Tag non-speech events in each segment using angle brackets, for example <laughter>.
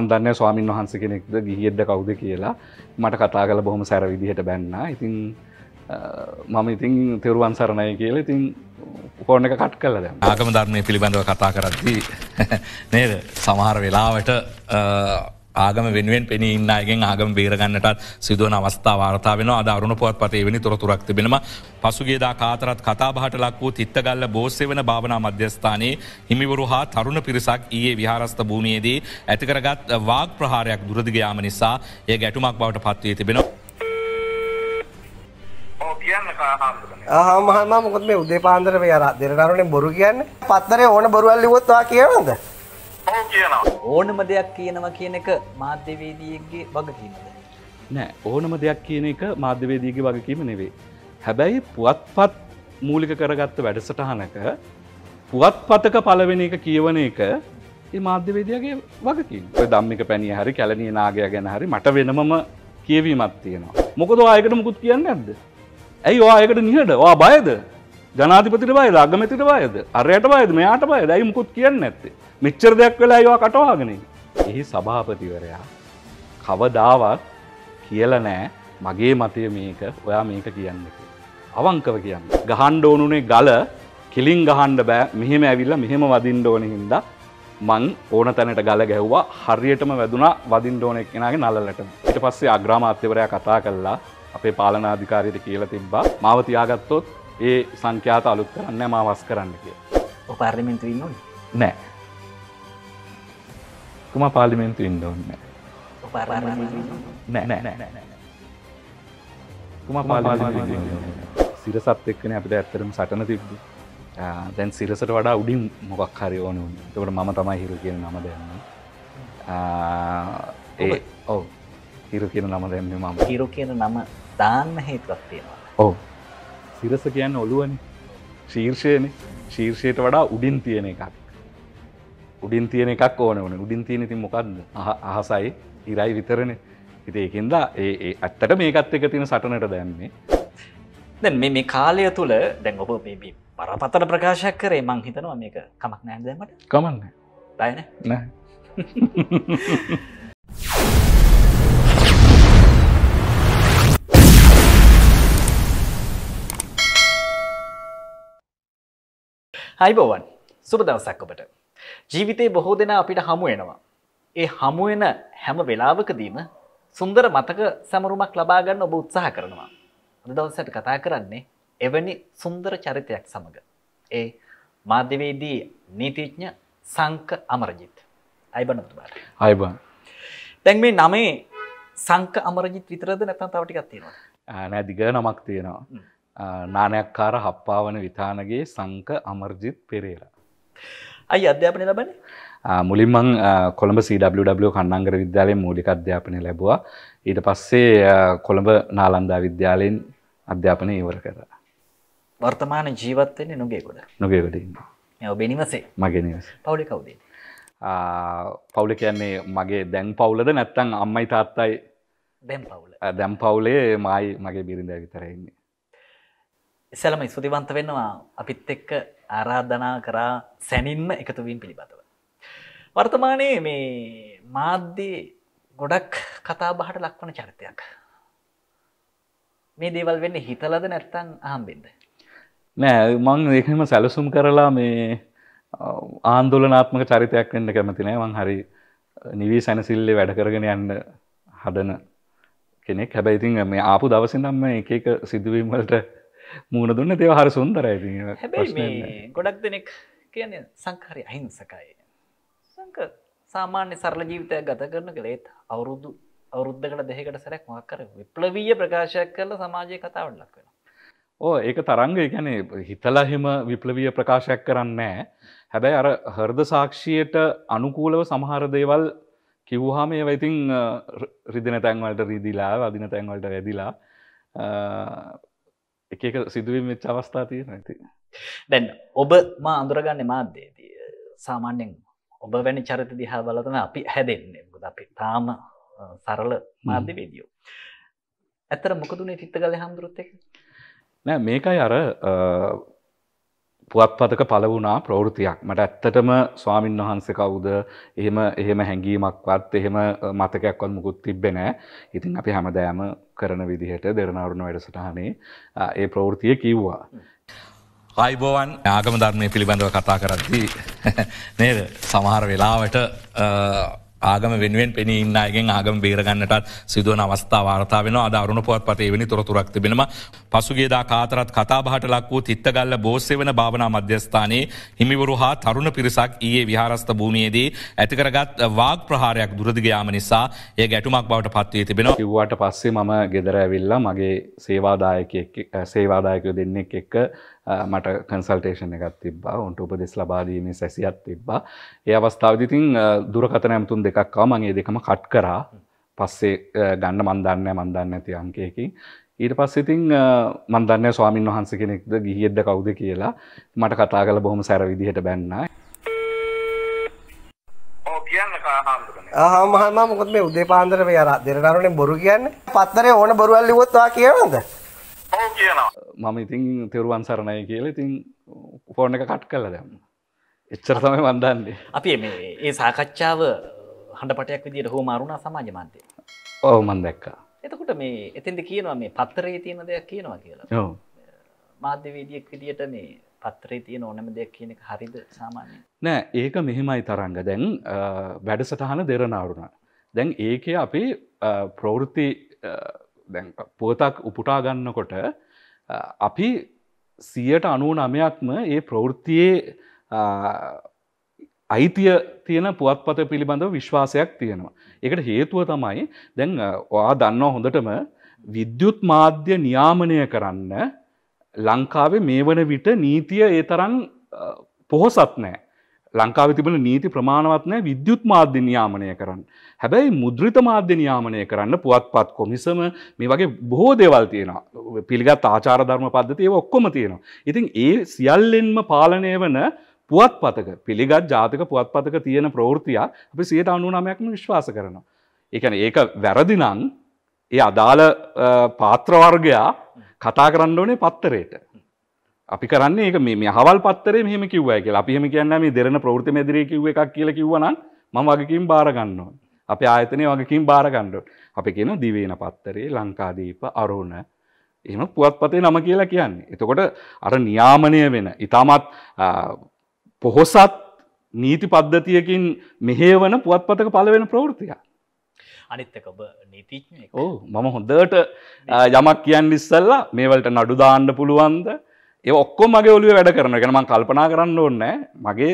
දන්න ස්වාමීන් වහන්ස කෙනෙක්ද ගිහිෙද්ද කවුද කියලා මට කතා කල බොහොම සැර විදිහට බැන්න ඉතින් මම ඉතින් තෙරුවන් සරණය කියල ඉතින් කෝන එක කට් කල දැම් ආගම ධර්මය පිළිබඳව කතා කරද්දී නේද සමහර වෙලාවට ආගම වෙනුවෙන් පෙන ඉන්නගෙන් ආගම බේරගන්නට සිදුවන අවස්ථා වාර්තාාවෙන අදාරුණ පොත්පතේ වනි තොරතුරක් තිබෙනවා පසුගේදා කාතරත් කතාබහට ලක් වූ තිත්තගල්ල බෝස්සෙවන භාවනා මධ්‍යස්ථානයේ හිමිවරු හා තරුණ පිරිසක් ඒ විහාරස්ථ භූමියයේදී ඇතිකරගත් වාග ප්‍රහාරයක් දුරදිගයාම නිසා ඒ ගැටුමක් බවට පත්වී තිබෙනවා. හමහම මොකද මේ උදේ පාන්දරම යර දෙරනරුණෙන් බොරු කියන්න පත්තරේ ඕන බොරුවල්ලිවොත්වා කියවද. ඕනම දෙයක් කියනවා කියන එක මාධ්‍යවේදීගේ වගකීමද. නෑ ඕනම දෙයක් කියන එක මාධ්‍යවේදීගේ වගකීම නෙවේ. හැබැයි පුවත්පත් මූලික කරගත්ත වැඩසටහනක පුවත්පතක පලවෙන එක කියවන එක මාධ්‍යවේදයාගේ වගකින් දම්මික පැණිය හරි කැලනිය නාගය ගැන හරි මට වෙනමම කියවීමත් තියෙනවා. මොකද ආයකට මුකුත් කියන්න ඇද. ඇයි ආයකට නිහට වා බයද ජනාතිපතිට බයද අගමැතිට බයද අරයට බයද මෙයාට බය දැයි මුකුත් කියන්න ඇත්තේ මිච්චර දෙයක් වෙලා ඒවා කටවාගෙන එහි සභාපතිවරයා කවදාවත් කියල නෑ මගේ මතය මේක ඔයා මේක කියන්න එක. අවංකව කියන්න. ගහන්ඩ ඕනුනේ ගල කිලින් ගහන්ඩ බෑ මෙහෙම ඇවිල්ල මෙහෙම වදින් ඕන හින්ද මං ඕන තැනට ගල ගැහ්වා හරියටම වැදුනා වදින් ඕනෙක් කෙනගේ නලලට ට පස්සේ අග්‍රාමාත්‍යවරයා කතා කල්ලා අපේ පාලනාධිකාරයට කියල තිබ්බා මවතියාගත්තොත් ඒ සංඛ්‍යාත අලුත් කරන්න මා වස් කරන්න කිය පාර්ලිමෙන්තු ඉන්න නෑ කුම පාලිමෙන්තු ඉන්න ඔන්න කුම පාලි සිරසත් එක්කන අපිට ඇත්තරම සටන තිබ්ද දැන් සිරසට වඩා උඩින් මොකක් හරි ඕන තකට මම තමයි හිරු කියෙන නම දෙන්න ඒ ඔව හිරු කියන නම දැන්න මම හිරු කියන නම දාන්න හේතුවක් තියෙනවා ඔව සිරස කියන්න ඔලුවන ශීර්ෂයන ශීර්ෂයට වඩා උඩින් තියෙන එකක් උඩින් තියෙන එකක් ඕන වන උඩින් තියෙන ති මොකක්ද අහසයි ඉරයි විතරණ හිතේකින්දා ඒ ඇත්තට මේකත් එක තියෙන සටනට දැන්නේ දැන් මේ කාලය තුළ දැන් ඔබ මේ පරපතර ප්‍රකාශයක් කරේ මං හිතනවා මේක කමක් නෑදැමට කමන්න දයන නෑ හයිබෝවන් සුබ දවසක් ඔබට. ජීවිතේ බොහෝ දෙනා අපිට හමුවෙනවා. ඒ හමුවෙන හැම වෙලාවකදීම සුන්දර මතක සැමරුමක් ලබාගන්න ඔබ උත්සාහ කරනවා. අද දවසට කතා කරන්නේ එවැනි සුන්දර චරිතයක් සමඟ. ඒ මාධ්‍යවේදී නීතිඥ සංක අමරජිත්. අයිබනතුබා. අයිබන්. දැන් මේ නමේ සංක අමරජිත් විතරද නැතන් තවටිකක් තියෙනවා. නෑ දිග නමක් තියෙනවා. නානයක්කාර හප්පාවන විතානගේ සංක අමර්ජිත් පෙරේර. අයි අධ්‍යාපනය ලබන මුලින්මං කොළඹ CW කන්නංගර විද්‍යාලය මූලික අධ්‍යාපනය ලැබවා ඊට පස්සේ කොළඹ නාලන්දා විද්‍යාලයෙන් අධ්‍යාපනය ඉවර කර. වර්තමාන ජීවත්වන්නේ නොගේකොඩ නොගෙවැඩ බෙනිවසේ මගෙන පවුලි කවදේ. පවුල කියන්නේ මගේ දැන් පවුලද නැත්තං අම්මයි තාත්තයි දැම් පවුල දැම් පවුලේ මයි මගේ බිරිඳ විතරෙන්නේ ඉසලම ස්තුතිවන්ත වෙන්නවා අපිත් එක්ක ආරාධනා කරා සැනින්ම එකතුවීම් පිළිබඳව. වර්තමානයේ මේ මාධ්‍ය ගොඩක් කතා බහට ලක්වන චරිතයක්. මේ දේවල් වෙන්න හිතලද නැත්තන් ආම්බෙන්ද. නෑ මං ඒකම සැලසුම් කරලා මේ ආන්දුලනාත්මක චරිතයක් වෙන්න කැමතිනෑ මං හරි නිවී සැනසිල්ලේ වැඩකරගෙන යන්න හදන කෙනෙක් හැබැයිතින් මේ ආපු දවසිනම් එක එක සිදුවීමලට මුණ දුන්න තේ හර සුන්දරයි හැබැයි ගොඩක් දෙනෙක් කියන්නේ සංකාරය අහිංසකයි සංක සාමාන්‍ය සරල ජීවිතයක් ගත කරන කළේත් අවුරුදු අවුරුද්ධකට දෙකට සැරක් මක්කර විප්ලවීය ප්‍රකාශයක් කරල සමාජය කතාවට ලක් වෙන. ඕ ඒක තරංග ගැනේ හිතලහෙම විප්ලවීය ප්‍රකාශයක් කරන්නෑ. හැබැයි අර හර්ද සාක්ෂියයට අනුකූලව සමහර දේවල් කිව්හාම ඒවයිතින් රිදින තැන්වලට රීදිලා අදින තැන්වලට වැදිලා එක සිදුවීම මෙච් අවස්ථා තියෙන ඇති දැන් ඔබ මා අඳුරගන්න මාධ්‍යේදී සාමාන්‍යෙන් ඔබ වැනි චරිත දිහා බලතම අපි හැදෙන්නේ අපි තාම සරල මාධ්‍ය වීඩියෝ ඇතර මොකදුනේ චිත්තගල හාමුදුරුත් එක නෑ මේකයි අර පුවත්පතක පල වුණා ප්‍රවෘතියක් මට ඇත්තටම ස්වාමින් වහන්සේ කවුද එහෙම එහෙම හැඟීමක්වත් එහෙම මතකයක්වත් මුකුත් තිබෙන ඉතින් අපි හැමදෑම කරන විදිහට දෙරනාරුණ වැඩසටහනේ ඒ ප්‍රවෘතිය කිව්වා. අයිබෝවන් ආගම ධර්මය පිළිබඳව කතා කරද්දී නේද සමහර වෙලාවට ආගම වෙනුවෙන් පෙනී ඉන්නගෙන් ආගම බේරගන්නට සිදුවන අවස්ථා වාර්තාාවෙන අදාරුණ පුවත් පතේවනි තොරතුරක් තිබෙනවා. පසුගේදා කාතරත් කතාබහට ලක් වූ තිත්තගල්ල බෝස්සෙවන භාවනා මධ්‍යස්ථානයේ හිමිවරු හා තරුණ පිරිසක් ඒ විහාරස්ථ භූමියයේදී ඇතිකරගත් වාග ප්‍රහාරයක් දුරදිගයාම නිසා ඒ ගැටුමක් බවට පත්වී තිබෙන කිව්වාට පස්සේ මම ගෙදර ඇවිල්ලා මගේ සේවාදායක සේවාදායකය දෙන්නෙක් එක්ක මට කන්සල්ටේෂන් එකත් තිබා උන්ට උපදෙස් ලබාදීමේ සැසියත් තිබ්බා ඒ අවස්ථාවදිතින් දුරකතන ඇමතුන් දෙකක්කා මගේ දෙකම කට් කරා පස්සේ ගන්න මන්දන්න මන්දන්න ඇති අංකයකින් ඊට පස්සිතින් මන්දන්න ස්වාමින් වහන්ස කෙනෙක්ද ගිහිෙද්ද කවුද කියලා මට කතා කළ බොහොම සැරවිදිහට බැන්නයි ආහමහම මොකද මේ උදේ පාන්දර මේ අර දෙරනරුනේ බොරු කියන්නේ පත්තරේ ඕන බොරුවල් ලිව්වොත් ඔයා කියනවද මම ඉතින් තෙරුවන් සරණය කියල ඉතින් ෆෝර්න එක කට් කල දැම් එච්චර තමයි වන්දන්නේ අපි මේ ඒ සාකච්ඡාව හඬපටයක් විදිට හෝ මාරුණා සමාජ මන්තය ඕ මන් දැක්කා එතකොට මේ එතින්ද කියනවා මේ පත්තරේ තියෙන දෙයක් කියනවා කියලා මාධ්‍යවේදියක් විදිට මේ පත්‍රේ තියෙන ඕනම දෙයක් කියන එක හරිද සාමාන්‍ය නෑ ඒක මෙහෙමයි තරංග දැන් වැඩසටහන දෙරනාරුණ දැන් ඒක අපි ප්‍රවෘත්ති දැන් පුවතක් උපුටා ගන්නකොට අපි සියට අනුව නමයක්ම ඒ ප්‍රවෘත්තියේ අයිතිය තියෙන පුවත්පත පිළිබඳව විශ්වාසයක් තියෙනවා. ඒකට හේතුව තමයි දැන් ඔයා දන්නවා හොඳටම විද්‍යුත් මාධ්‍ය නියාමනය කරන්න ලංකාවේ මේ වන විට නීතිය ඒ තරම් පොහොසත් නෑ. ලංකාව තිබන නීති ප්‍රමාණවත්නය විද්‍යුත් මාධ්‍ය නියාමනය කරන්න. හැබැයි මුද්‍රිත මාධ්‍ය නියාමනය කරන්න පුවත්පත් කොමිසම මේ වගේ බොහෝ දේවල් තියෙන පිළිගත් ආචාර ධර්ම පද්ධතිය ඔක්කොම තියෙනවා. ඉතින් ඒ සියල්ලෙන්ම පාලනය වන පුවත්පතක පිළිගත් ජාතික පුවත්පතක තියෙන ප්‍රවෘතියක් අපි සියට අනුනාමයක්ම විශ්වාස කරනවා. ඒකන ඒක වැරදිනං ඒ අදාළ පාත්‍රවර්ගයා කතා කරන්න ඕනේ පත්තරයට. අපි කරන්නේ ඒක මේ හවල් පත්තරේ මෙහෙම කිව්වා කියලා. අපි එහෙම කියන්නේ මේ දෙරණ ප්‍රවෘත්ති මැදිරිය කිව්ව එකක් කියලා කිව්වනම් මම වගකීම් බාර ගන්නවා. අපේ ආයතනයේ වගකීම් බාර ගන්නවා. අපි කියනවා දිවේන පත්තරේ ලංකාදීප අරුණ එහෙම පුවත්පතේ නම කියලා කියන්නේ. එතකොට අර නියාමනය වෙන ඊටමත් පොහොසත් නීති පද්ධතියකින් මෙහෙවන පුවත්පතක පළවෙනි ප්‍රවෘත්තියක්. අනිත්තක ඔබ නීතිඥයෙක්. ඔව් මම හොඳට යමක් කියන්න ඉස්සෙල්ලා මේවලට නඩු දාන්න පුළුවන්ද? ඒ ඔක්කො මගේ ඔලුව වැඩ කරන එකෙන මං කල්පනා කරන්න ඕන්න මගේ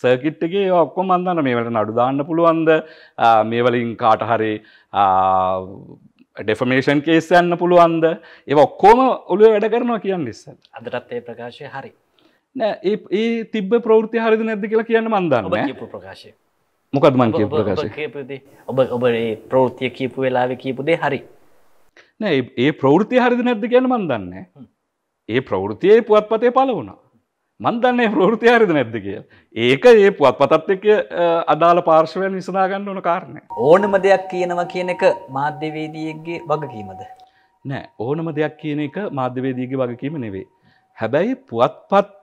සර්කිට්ගේ ඔක්කො මන්දන්න මේවලට අඩුදාන්න පුළුවන්ද මේවලින් කාටහරි ඩෙෆමේෂන් කේස් යන්න පුළුවන්ද ඒ ඔක්කෝම ඔලුව වැඩ කරනවා කියන්න ිස්ස අදටත් ඒ ප්‍රකාශය හරි නෑ ඒ තිබ ප්‍රෘති හරිද නැද්ද කියලා කියන්න මන්දන්න ප්‍රකාශය මොකද මන් කිය ප්‍රකාශ ඔබ ඔබ ප්‍රෘතිය කීපු වෙලාව කීපුදේ හරි නෑ ඒ ප්‍රෘතිය හරිද නැද්ද කියන මන්දන්න ඒ ප්‍රවෘතියේ පුවත්පතේ පල වුණා. මන්දන්නේ ප්‍රෘති හරිද නැද්ද කිය. ඒක ඒ පුවත්පතත් එක අදාළ පාර්ශවයන් විසනාගන්න ඕන කාරණය. ඕනම දෙයක් කියනවා කියන එක මාධ්‍යවේදියගේ වගකීමද. නෑ ඕනම දෙයක් කියන එක මාධ්‍යවේදීගේ වගකීම නෙවේ. හැබැයි පුවත්පත්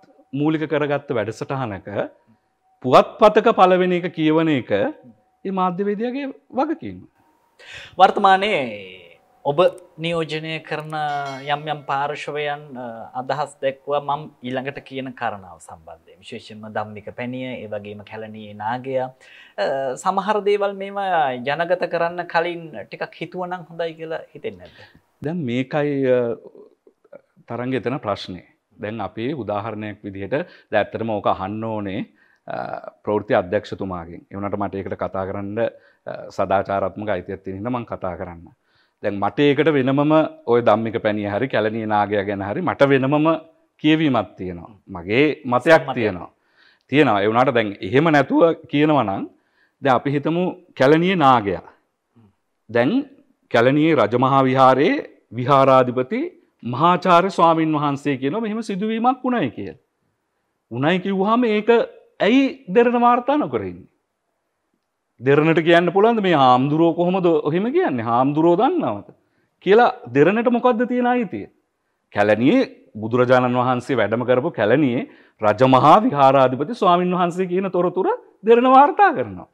මූලික කරගත්ත වැඩසටහනක පුවත්පතක පලවෙෙන එක කියවන එක ඒ මාධ්‍යවේදයාගේ වගකීම. වර්තමානයේ ඔබ නියෝජනය කරන යම් යම් පාර්ශවයන් අදහස් දැක්වා මම ඊළඟට කියන කරණාව සම්බන්ධය විශේෂෙන්ම දම්මික පැණිය ඒවගේම කැලනයේ නාගයා සමහර දේවල් මේවා ජනගත කරන්න කලින් ටිකක් හිතුවනම් හොඳයි කියලා හිතෙන්න ඇද. දැන් මේකයි තරග එතන ප්‍රශ්නය දැන් අපේ උදාහරණයක් විදිහට දැත්තරම ඕක හන්න ඕනේ ප්‍රෘති අධ්‍යක්ෂතුමාගෙන් එවනට මට ඒකට කතා කරන්න සදාචාරත්මක අයිතියත්තිෙන මං කතා කරන්න. දැන් මට ඒකට වෙනමම ඔය ධම්මික පැණිය හරි කැලණිය නාගය ගැන හරි මට වෙනමම කියවීමක් තියෙනවා. මගේ මතයක් තියෙනවා. තියෙනවා ඒ වුණාට දැන් එහෙම නැතුව කියනවා නම් දැන් අපි හිතමු කැලණිය නාගයා. දැන් කැලණියේ රජමහා විහාරයේ විහාරාධිපති මහාචාර්ය ස්වාමින් වහන්සේ කියනවා මෙහෙම සිදුවීමක් වුණයි කියලා. උණයි කිව්වහම ඒක ඇයි දෙරණ වාර්තා නොකර ඉන්නේ? දෙරණට කියන්න පුළන්ද මේ හාමුදුරුව කොහොමද ඔහෙම කියන්නේ හාමුදුරෝ දන්නවත. කියලා දෙරණට මොකක්ද තියෙන අයිතිය. කැලනියේ බුදුරජාණන් වහන්සේ වැඩම කරපු කැලනියේ රජමහා විහාරාධිපති ස්වාමීන් වහන්සේ කියන තොරතුර දෙරණ වාර්තා කරනවා.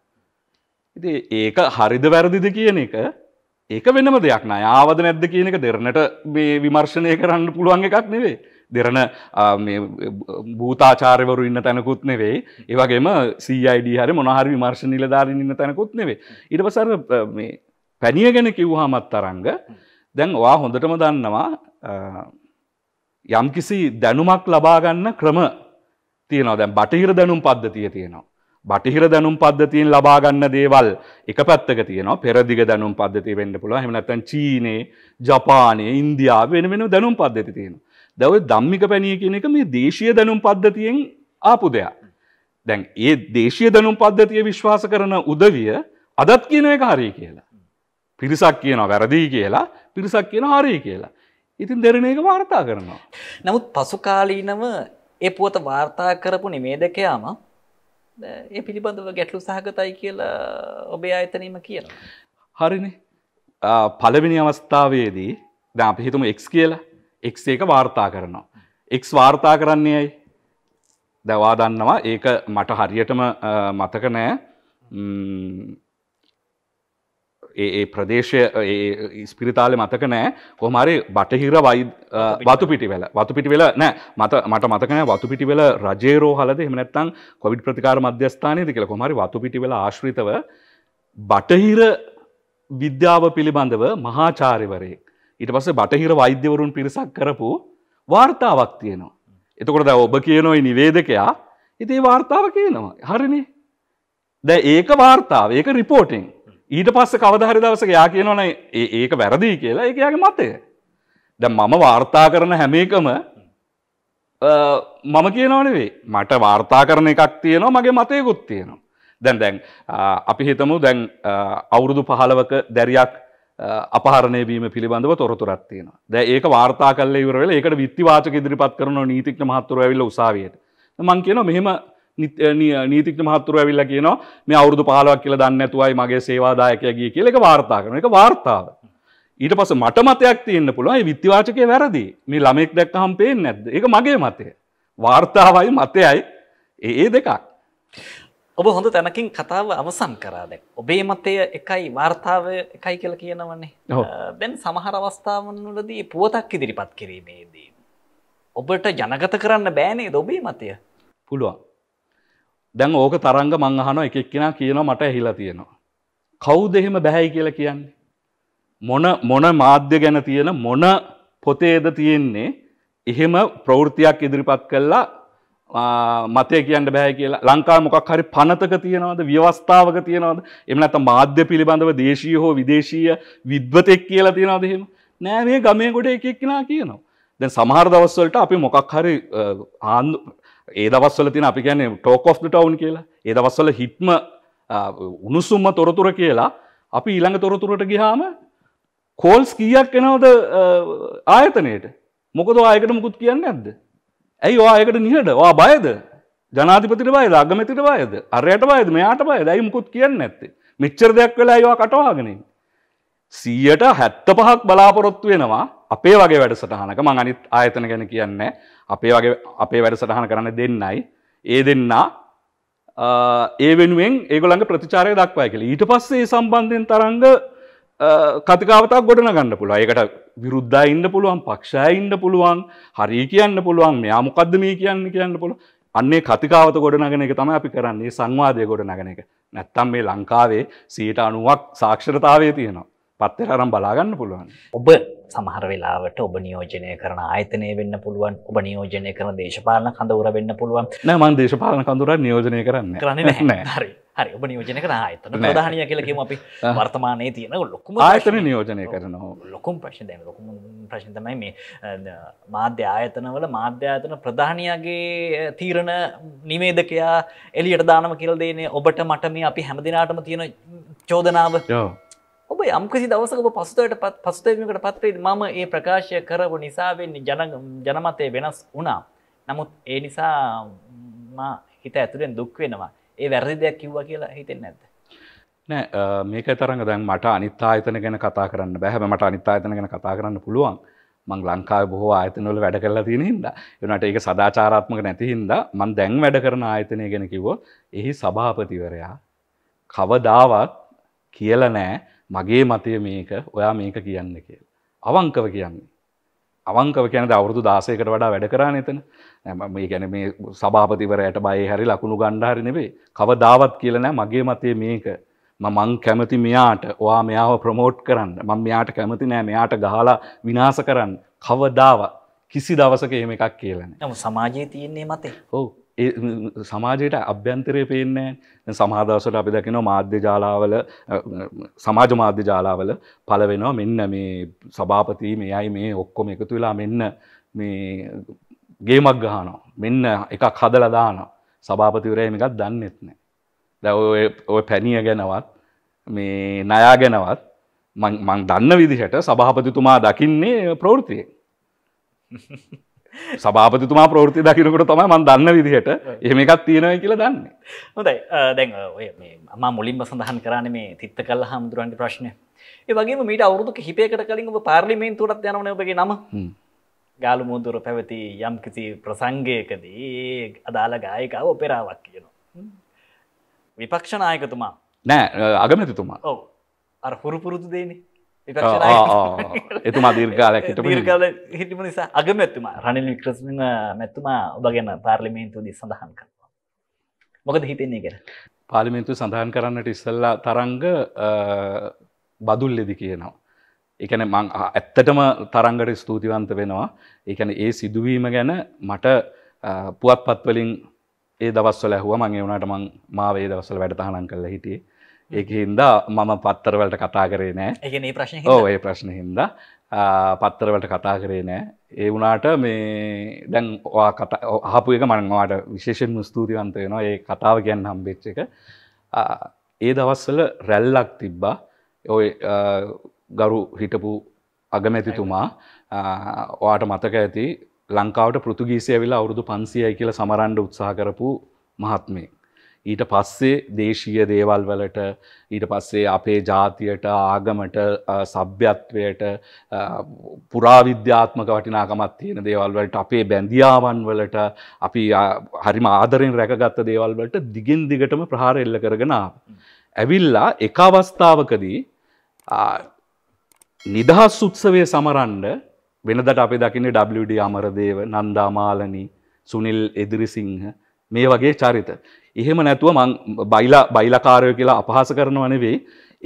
ඉති ඒක හරිද වැරදිද කියන එක ඒක වෙනම දෙයක් නෑ ආවද නැද්ද කියන එක දෙරණට මේ විමර්ශනය කරන්න පුළුවන් එකක් නෙවේ. දෙරන භූතාචාරවරු ඉන්න තැනකුත් නෙවෙයි ඒවගේම සයිඩ හරි මොනහරි විමර්ශ නිලධාරී ඉන්න තැනකුත් නෙවේ ඉටපසර පැනිය ගැන කිව්හමත් තරංග දැන් වා හොඳටම දන්නවා යම්කිසි දැනුමක් ලබාගන්න ක්‍රම තියෙනවා දැන් බටහිර දැනුම් පද්ධතිය තියෙනවා බටිහිර දැනුම් පද්ධතියෙන් ලබාගන්න දේවල් එක පැත්තක තියෙනවා පෙරදිග දැනුම් පද්ධති වෙන්න පුළුව හමනත්තන් චීනයේ ජපානය ඉන්දයා වෙන වෙන දැනුම් පද්ධති තියෙනවා දැව දම්මික පැණිය කියන එක මේ දේශය දැනුම් පද්ධතියෙන් ආපු දෙයක්. දැන් ඒ දේශය දැනුම් පද්ධතිය විශ්වාස කරන උදවිය අදත් කියන එක හරි කියලා. පිරිසක් කියනවා වැරදිී කියලා පිරිසක් කියන හරි කියලා. ඉතින් දෙරණ එක වාර්තා කරනවා. නමුත් පසුකාලීනව ඒ පුවත වාර්තා කරපු නිමේදකයාම ඒ පිළිබඳව ගැටලු සහගතයි කියලා ඔබේ අයතනීම කියලා. හරිනේ පළවෙනි අවස්ථාවේදී ද අපි හිතම එක් කියලා එක් එක වාර්තා කරනවා. එක් වාර්තා කරන්නේ ඇයි දැවා දන්නවා ඒක මට හරියටම මතක නෑ ඒ ප්‍රදේශය ස්පිරිතාලය මතක නෑ කොහමරි බටහිර වයි වතු පිටි වෙල වතු පිටි වෙල නෑ මත මට මතකන වතු පිටි වෙල රජේරෝ හලද එමනැත්තං කොවිඩ් ප්‍රතිකාර මධ්‍යස්ථානයද කියල කොමරි වතු පිටි වෙල ආශ්‍රිතව බටහිර විද්‍යාව පිළිබඳව මහාචාරිවරයෙක් ඊට පස්සේ බටහිර වෛද්‍යවරුන් පිරිසක් කරපු වාර්තාවක් තියෙනවා. එතකොට දැ ඔබ කියනොයි නිවේදකයා ඉතිේ වාර්තාව කියනවා හරිනි දැ ඒක වාර්තාව ඒක රිපෝටිං ඊට පස්ස කවදහරි දවසක යා කියනවන ඒක වැරදිී කියලා ඒකයාගේ මතය දැ මම වාර්තා කරන හැමේකම මම කියනවනවේ මට වාර්තා කරන එකක් තියනවා මගේ මතයකුත් තියෙනවා දැන් දැන් අපි හිතමු දැන් අවුරුදු පහලවක දැරයක් අපහරණය වීම පිළිබඳව තොරතුරත් තියෙනවා. දැන් ඒක වාර්තා කළේ ඉවර වෙලා ඒකට විත්තිවාචක ඉදිරිපත් කරන නීතිඥ මහත්වරු ඇවිල්ලා උසාවියට. මං කියනවා මෙහෙම නීතිඥ මහත්වරු ඇවිල්ලා කියනවා මේ අවුරුදු 15ක් කියලා දන්නේ නැතුවයි මගේ සේවාදායකයා ගියේ කියලා ඒක වාර්තා කරනවා. ඒක වාර්තාව. ඊට පස්සේ මට මතයක් තියෙන්න පුළුවන් මේ විත්තිවාචකයේ වැරදි. මේ ළමෙක් දැක්කහම පේන්නේ නැද්ද? ඒක මගේ මතය. වාර්තාවයි මතයයි ඒ දෙකක්. ඔබ හොඳ තැනකින් කතාව අවසන් කරා දැක් ඔබේ මතය එකයි වාර්තාව එකයි කියල කියනවන්නේ දැන් සමහර අවස්ථාවන් වලදී පුවතක් ඉදිරිපත් කිරීමේදී. ඔබට ජනගත කරන්න බෑනේ ඔබේ මතය පුළුවන්. දැන් ඕක තරංග මංහන එකක් කෙන කියනවා මට හිලා තියෙනවා. කවුද එහෙම බැහැයි කියලා කියන්නේ. මොන මොන මාධ්‍ය ගැන තියෙන මොන පොතේද තියෙන්නේ එහෙම ප්‍රවෘතියක් ඉදිරිපත් කල්ලා මතය කියන්න බෑ කියලා ලංකා මොකක් හරි පනතක තියෙනවද ව්‍යවස්ථාවක තියෙනවද එමනත මාධ්‍ය පිළිබඳව දේශී හෝ විදේශීය විද්වතෙක් කියලා තියෙනවද එහෙම නෑ මේ ගමේ ගොඩ එකෙක් කෙනා කියනවා දැන් සමහර දවස්වලට අපි මොකක් හරි ආන්දු ඒ දවස්වල තියෙන අපි කියන්නේ ටෝක් ඔෆ් ද ටවුන් කියලා ඒ දවස්වල හිට්ම උණුසුම්ම තොරතුර කියලා අපි ඊළඟ තොරතුරට ගියාම කෝල්ස් කීයක් එනවද ආයතනයට මොකද ආයකට මුකුත් කියන්නේ නැද්ද ඇයි වා ඒකට නිහට වා බයද ජනාතිපතිට බය අගමතිට බයද අරයට බයද මෙයාට බය දැයි මුකුත් කියන්න ඇත්තේ මෙච්චර දෙයක් වෙලා ඒවා කටවාගෙන සීයට හැත්ත පහක් බලාපොරොත්තු වෙනවා අපේ වගේ වැඩසටහනක මං අනිත් ආයතන ගැන කියන්න අපේ වගේ අපේ වැඩසටහන කරන්න දෙන්නයි ඒ දෙන්නා ඒ වෙනුවෙන් ඒගොළඟ ප්‍රතිචාරය දක්වාය කළ ඊට පස්සේ ඒ සම්බන්ධයෙන් තරංග කතිකාවතක් ගොඩන ගන්න පුළ ඒකට විරුද්ධයින්න පුළුවන් පක්ෂයඉන්න පුළුවන් හරි කියන්න පුළුවන් මෙයාමොකක්ද මේ කියන්න කියන්න පුළ අන්නේ කතිකාවත ගොඩනගෙන එක තම අපි කරන්නේ සංවාදය ගොඩනගෙන එක නැත්තම් මේ ලංකාවේ සීට අනුවක් සාක්ෂරතාවේ තියෙනවා පත්තෙර අරම් බලාගන්න පුළුවන් ඔබ සමහර වෙලාවට ඔබ නියෝජනය කරන ආයතනය වෙන්න පුළුවන් ඔබ නියෝජනය කරන දේශපාලන කඳවර වෙන්න පුළුවන් නෑ මන් දේශපාලන කඳුර නියෝජනය කරන්න කරන්නේ හරි හරි ඔබ නියෝජන කන ආයතන ප්‍රධානය කියලකම අපි වර්තමානය තියන ලොකුම ආයතන නියෝජනය කරන ලොකුම් ප්‍රශ්න දැන ලොකුම ප්‍රශ්නතමයි මේ මාධ්‍ය ආයතනවල මාධ්‍යායතන ප්‍රධානයාගේ තීරණ නිමේදකයා එලියට දානම කියලදේනේ ඔබට මට මේ අපි හැමදිනාටම තියෙන චෝදනාව ඔබ යම්කිසි දවසක පසුතට පත් පස්තවීමකට පත්වෙයි මම ඒ ප්‍රකාශය කරපු නිසාවෙන්නේ ජන ජනමතය වෙනස් වුණා නමුත් ඒ නිසා හිත ඇතුරෙන් දුක් වෙනවා ඒ වැරදි දෙයක් කිව්වා කියලා හිතෙන් නැද්ද නෑ මේක තරඟ දැන් මට අනිත් ආයතන ගැන කතා කරන්න බැහැ මට අනිත් ආයතන ගැන කතා කරන්න පුළුවන් මං ලංකාව බොහෝ ආයතනවල වැඩ කරලා තියෙන හින්දා එනට ඒක සදාචාරාත්මක නැති හින්දා මං දැන් වැඩ කරන ආයතනය ගැන කිව්වොත් එහි සභාපතිවරයා කවදාවත් කියලා නෑ මගේ මතය මේක ඔයා මේක කියන්න කියලා අවංකව කියන්නේ අවංකව කියනද අවුරුදු දාසයකට වඩා වැඩ කරන්න එතන මේ ගැන මේ සභාපතිවරයට බයි හැරි ලකුණු ගණ්ඩාරි නෙවේ කවදාවත් කියලනෑ මගේ මතේ මේක මං කැමති මෙයාට ඔයා මෙයාව ප්‍රමෝට් කරන්න මං මෙයාට කැමති නෑ මෙයාට ගහලා විනාස කරන්න කවදාව කිසි දවසක එහෙම එකක් කියලන සමාජයේ තියෙන්නේ මතේ ඔවු ඒ සමාජයට අභ්‍යන්තරය පේන්නේ සමාදවසට අපි දකින මාධ්‍ය ජාලාවල සමාජ මාධ්‍ය ජාලාවල පලවෙනවා මෙන්න මේ සභාපති මේ අයි මේ ඔක්කොම එකතු වෙලා මෙන්න මේ ගේමක් ගහනෝ මෙන්න එකක් හදල දානවා සභාපතිවරය එකක් දන්නෙත්නෑ දැ ඔය පැණිය ගැනවත් මේ නයා ගැනවත් මං දන්න විදිහට සභාපතිතුමා දකින්නේ ප්‍රෝෘතියෙන් <laughs> සභාපතිතුමා ප්‍රෘති දකිනකට තමයි මන් දන්න විදිහට එහම එකක් තියෙනව කියලා දන්න හොදයි දැන් ඔය අම මුලින්ම සඳහන් කරන මේ තිත්ත කල්ලා හාමුදුරන්ට ප්‍රශ්නය ඒ වගේ මීට අවුරුදු හිපයකට කලින් ඔබ පාර්ලිමේන්තුරත් යනවන ඔබගේ නම ගාලු මුදුර පැවති යම් කිසි ප්‍රසංගයකදී අදාළ ගායකාව ඔපෙරාවක් කියනවා විපක්ෂනායකතුමා නෑ අගමැතිතුමා ඔව අර හුරු පුරුදු දේනේ එතුමා දීර්ගාලයක් හිට දීර්ගල හිටිම නිසා අගමැත්තුමා රනිල් වික්‍රසිංහ මැත්තුමා ඔබ ගැන පාර්ලිමේන්තුදී සඳහන් කරවා. මොකද හිතෙන්නේ කර. පාලිමේන්තු සඳහන් කරන්නට ඉස්සල්ලා තරංග බදුල්ලෙදි කියනවා. එකන මං ඇත්තටම තරංගට ස්තුතිවන්ත වෙනවා. එකන ඒ සිදුවීම ගැන මට පුවත් පත්වලින් ඒ දවස්වල ඇහුව මගේ වුණට මං මාවේ දවසල වැඩ තහනම් කළ හිටියේ ඒක හින්දා මම පත්තරවලට කතා කරේ නෑ ඒ ප්‍රශ්න ඕ ඒ ප්‍රශ්න හින්දා පත්තරවලට කතා කරේ නෑ ඒ වුණාට මේ දැන් වා කතා අහපු එක මනවාට විශේෂෙන් ස්තුතිවන්ත වෙනවා ඒ කතාව ගැන් හම්බෙච්ච එක ඒ දවස්වල රැල්ලක් තිබ්බා ඔය ගරු හිටපු අගමැතිතුමා ඔයාට මතක ඇති ලංකාවට පෘතුගීසිය වෙලා අවුරුදු පන්සියයි කියල සමරන්ඩ උත්සාහ කරපු මහත්මේ ඊට පස්සේ දේශීය දේවල් වලට ඊට පස්සේ අපේ ජාතියට ආගමට සભ્‍යත්වයට පුරාවිද්‍යාත්මක වටිනාකමක් තියෙන දේවල් වලට අපේ බැඳියාවන් වලට අපි හරිම ආදරෙන් රැකගත්ත දේවල් වලට දිගින් දිගටම ප්‍රහාර එල්ල කරගෙන ඇවිල්ලා එක අවස්ථාවකදී නිදහස් උත්සවය සමරන්ඩ වෙනදට අපි දකින්නේ WD අමරදේව නන්දා මාලනී සුනිල් එදිරිසිංහ මේ වගේ චරිත. එහෙම නැතුව මං බයිලා බයිලකාරය කියලා අපහස කරනව නෙවෙයි.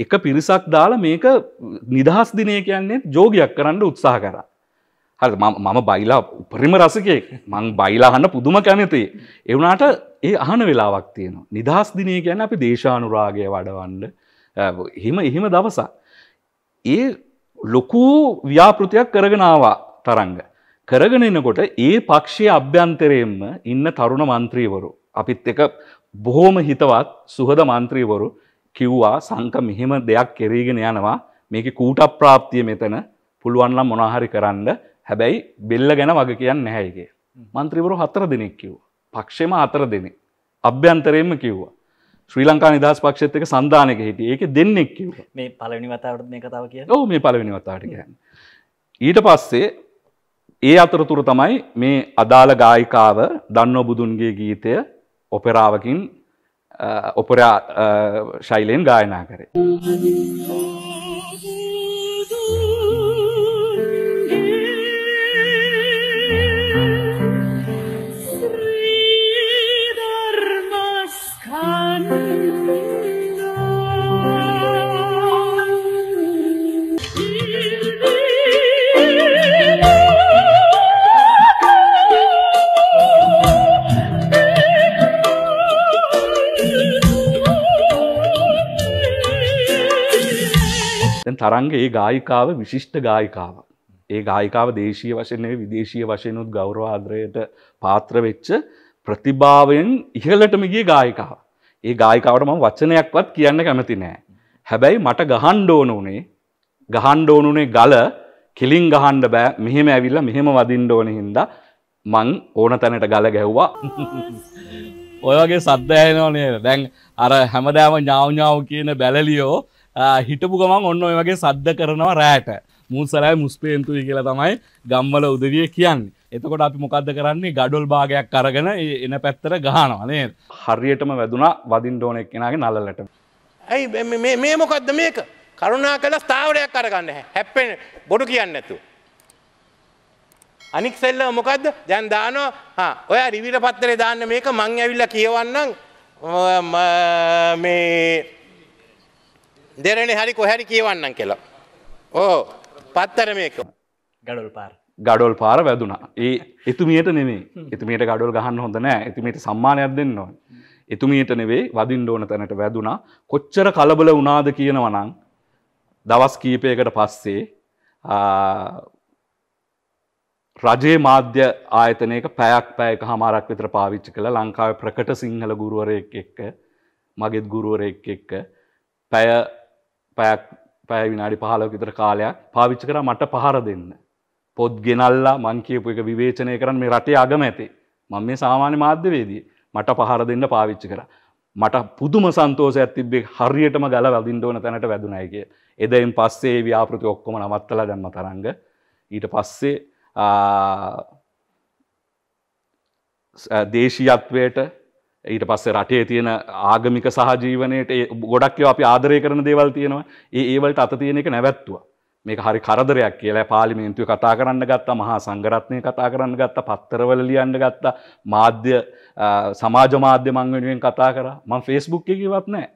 එක පිරිසක් දාලා මේක නිදහස් දිනය කියන්නේ ජෝගයක් කරන්න උත්සාහ කරා. හරි මම බයිලා උපරිම රසිකයෙක් මං බයිලාහන්න පුදුම කැමති. එවුණට ඒ අහන වෙලාවක් තියෙනවා. නිදහස් දිනය ගැන අපි දේශානුරාගය වඩවන්න එහෙම එහෙම දවසා. ඒ ලොකු ව්‍යාපෘතියක් කරගෙනවා තරංග. කරගෙන එනකොට ඒ පක්ෂයේ අභ්‍යන්තරයෙන්ම ඉන්න තරුණ මන්ත්‍රීවරු අපිත් එක බොහොම හිතවත් සුහද මන්ත්‍රීවරු කිව්වා සංක මෙහෙම දෙයක් කෙරීගෙන යනවා මේක කූට ප්‍රාප්තිය මෙතන පුළුවන්නම් මොනාහරි කරන්න හැබැයි බෙල්ල ගැන වග කියන්න නැහැයිගේ. මන්ත්‍රීවරු හතර දෙනෙක් කිව්. පක්ෂෙම අතර දෙනෙ. අභ්‍යන්තරයෙන්ම කිව්වා. ශ්‍රී ලංකා නිදහස් පක්ෂත් එක සන්ධානක හිටිය ඒක දෙන්නෙක් කිව් මේ පලවිනි වතාවට මේ කතාව කිය ඕ මේ පලවිනි වතාට කියන්න. ඊට පස්සේ ඒ අතරතුර තමයි මේ අදාළ ගායිකාව දන්නෝ බුදුන්ගේ ගීතය ඔපෙරාවකින් ඔපරා ශෛලයෙන් ගායනා කරේ. තරංග ඒ ගායිකාව විශිෂ්ට ගායිකාව. ඒ ගායිකාව දේශීය වශයෙන් විදේශීය වශයනුත් ගෞරවාදරයට පාත්‍රවෙච්ච ප්‍රතිභාවෙන් ඉහලටම ගිය ගායිකාව. ඒ ගායිකාවට ම වචනයක්වත් කියන්න කැමති නෑ. හැබැයි මට ගහන්්ඩෝන වනේ ගහන්්ඩෝනුනේ ගල කෙලින් ගහන්ඩ බෑ මෙහෙම ඇවිල්ල මෙහෙම වදින්ඩෝන හින්ද මං ඕන තැනට ගල ගැව්වා. ඔයගේ සද්ධයනෝනේ දැන් අර හැමදෑම ඥාවඥාව කියන බැලලියෝ හිටපු ගමන් ඔන්න ඔය වගේ සද්ද කරනවා රෑට මුසලයි මුස්පේන්තුයි කියලා තමයි ගම්වල උදවිය කියන්නේ. එතකොට අපි මොකක්ද කරන්නේ ගඩොල් භාගයක් අරගෙන එන පැත්තර ගහනවානේ හරියටම වැදුනා වදින් ඩෝනෙක් කෙනගේ නල්ලට ඇයි මේ මොකක්ද මේක කරුණා කළ ස්ථාවරයක් අරගන්න හැප්පෙන බොඩු කියන්න ඇතු. අනික් සෙල්ල මොකක්ද දැන් දානවා ඔය රිවිල පත්තරේ දාන්න මේක මං ඇවිල්ල කියවන්නම් මේ දෙරණ හරි කොහැරි කියවන්නන් කියලා. ඕ පත්තර මේක ගඩල් පාර ගඩොල් පාර වැදුනා ඒ එතුමියට නෙමේ එතුමියට ගඩොල් ගහන්න හොඳ නෑ එතුමියට සම්මානයක් දෙන්න ඕන. එතුමියට නෙවේ වදින්න ඕන තැනට වැදුනා කොච්චර කලබල වුණාද කියනවනං දවස් කීපයකට පස්සේ රජයේ මාධ්‍ය ආයතනයක පැයක් පැයක හමාරක් විතර පාවිච්චි කළ ලංකාව ප්‍රකට සිංහල ගුරුවරයෙක් එක්ක මගෙත් ගුරුවරයෙක් එක්ක පැය පැයක් පැය විනාඩි පහලක් විතර කාලයක් පාවිච්චි කර මට පහර දෙන්න. පොත් ගෙනල්ලා මං කියපු එක විවේචනය කරන්න මේ රටේ අගම ඇතේ මං මේ සාමාන්‍ය මාධ්‍යවේදී මට පහර දෙන්න පාවිච්චි කර. මට පුදුම සන්තෝසයක් තිබ්බේ හරියටම ගල වැදින්න ඕන තැනට වැදුනායි කිය. එදයින් පස්සේ ව්‍යාපෘති ඔක්කොම නවත්තලා දැම්ම තරංග. ඊට පස්සේ දේශීයත්වයට ඊට පස්සේ රටේ තියෙන ආගමික සහජීවනයට ගොඩක් අපි ආදරය කරන දේවල් තියෙනවා ඒ ඒවලට අත තියෙන එක නැවැත්තුව මේක හරි කරදරයක් කියලා පාලිමේන්තුව කතා කරන්න ගත්තා මහා සංගරත්නය කතා කරන්න ගත්තා පත්තරවල ලියන්න ගත්තා මාධ්‍ය සමාජ මාධ්‍ය මං වෙනුවෙන් කතා කරා මං ෆේස්බුක් එකවත් නෑ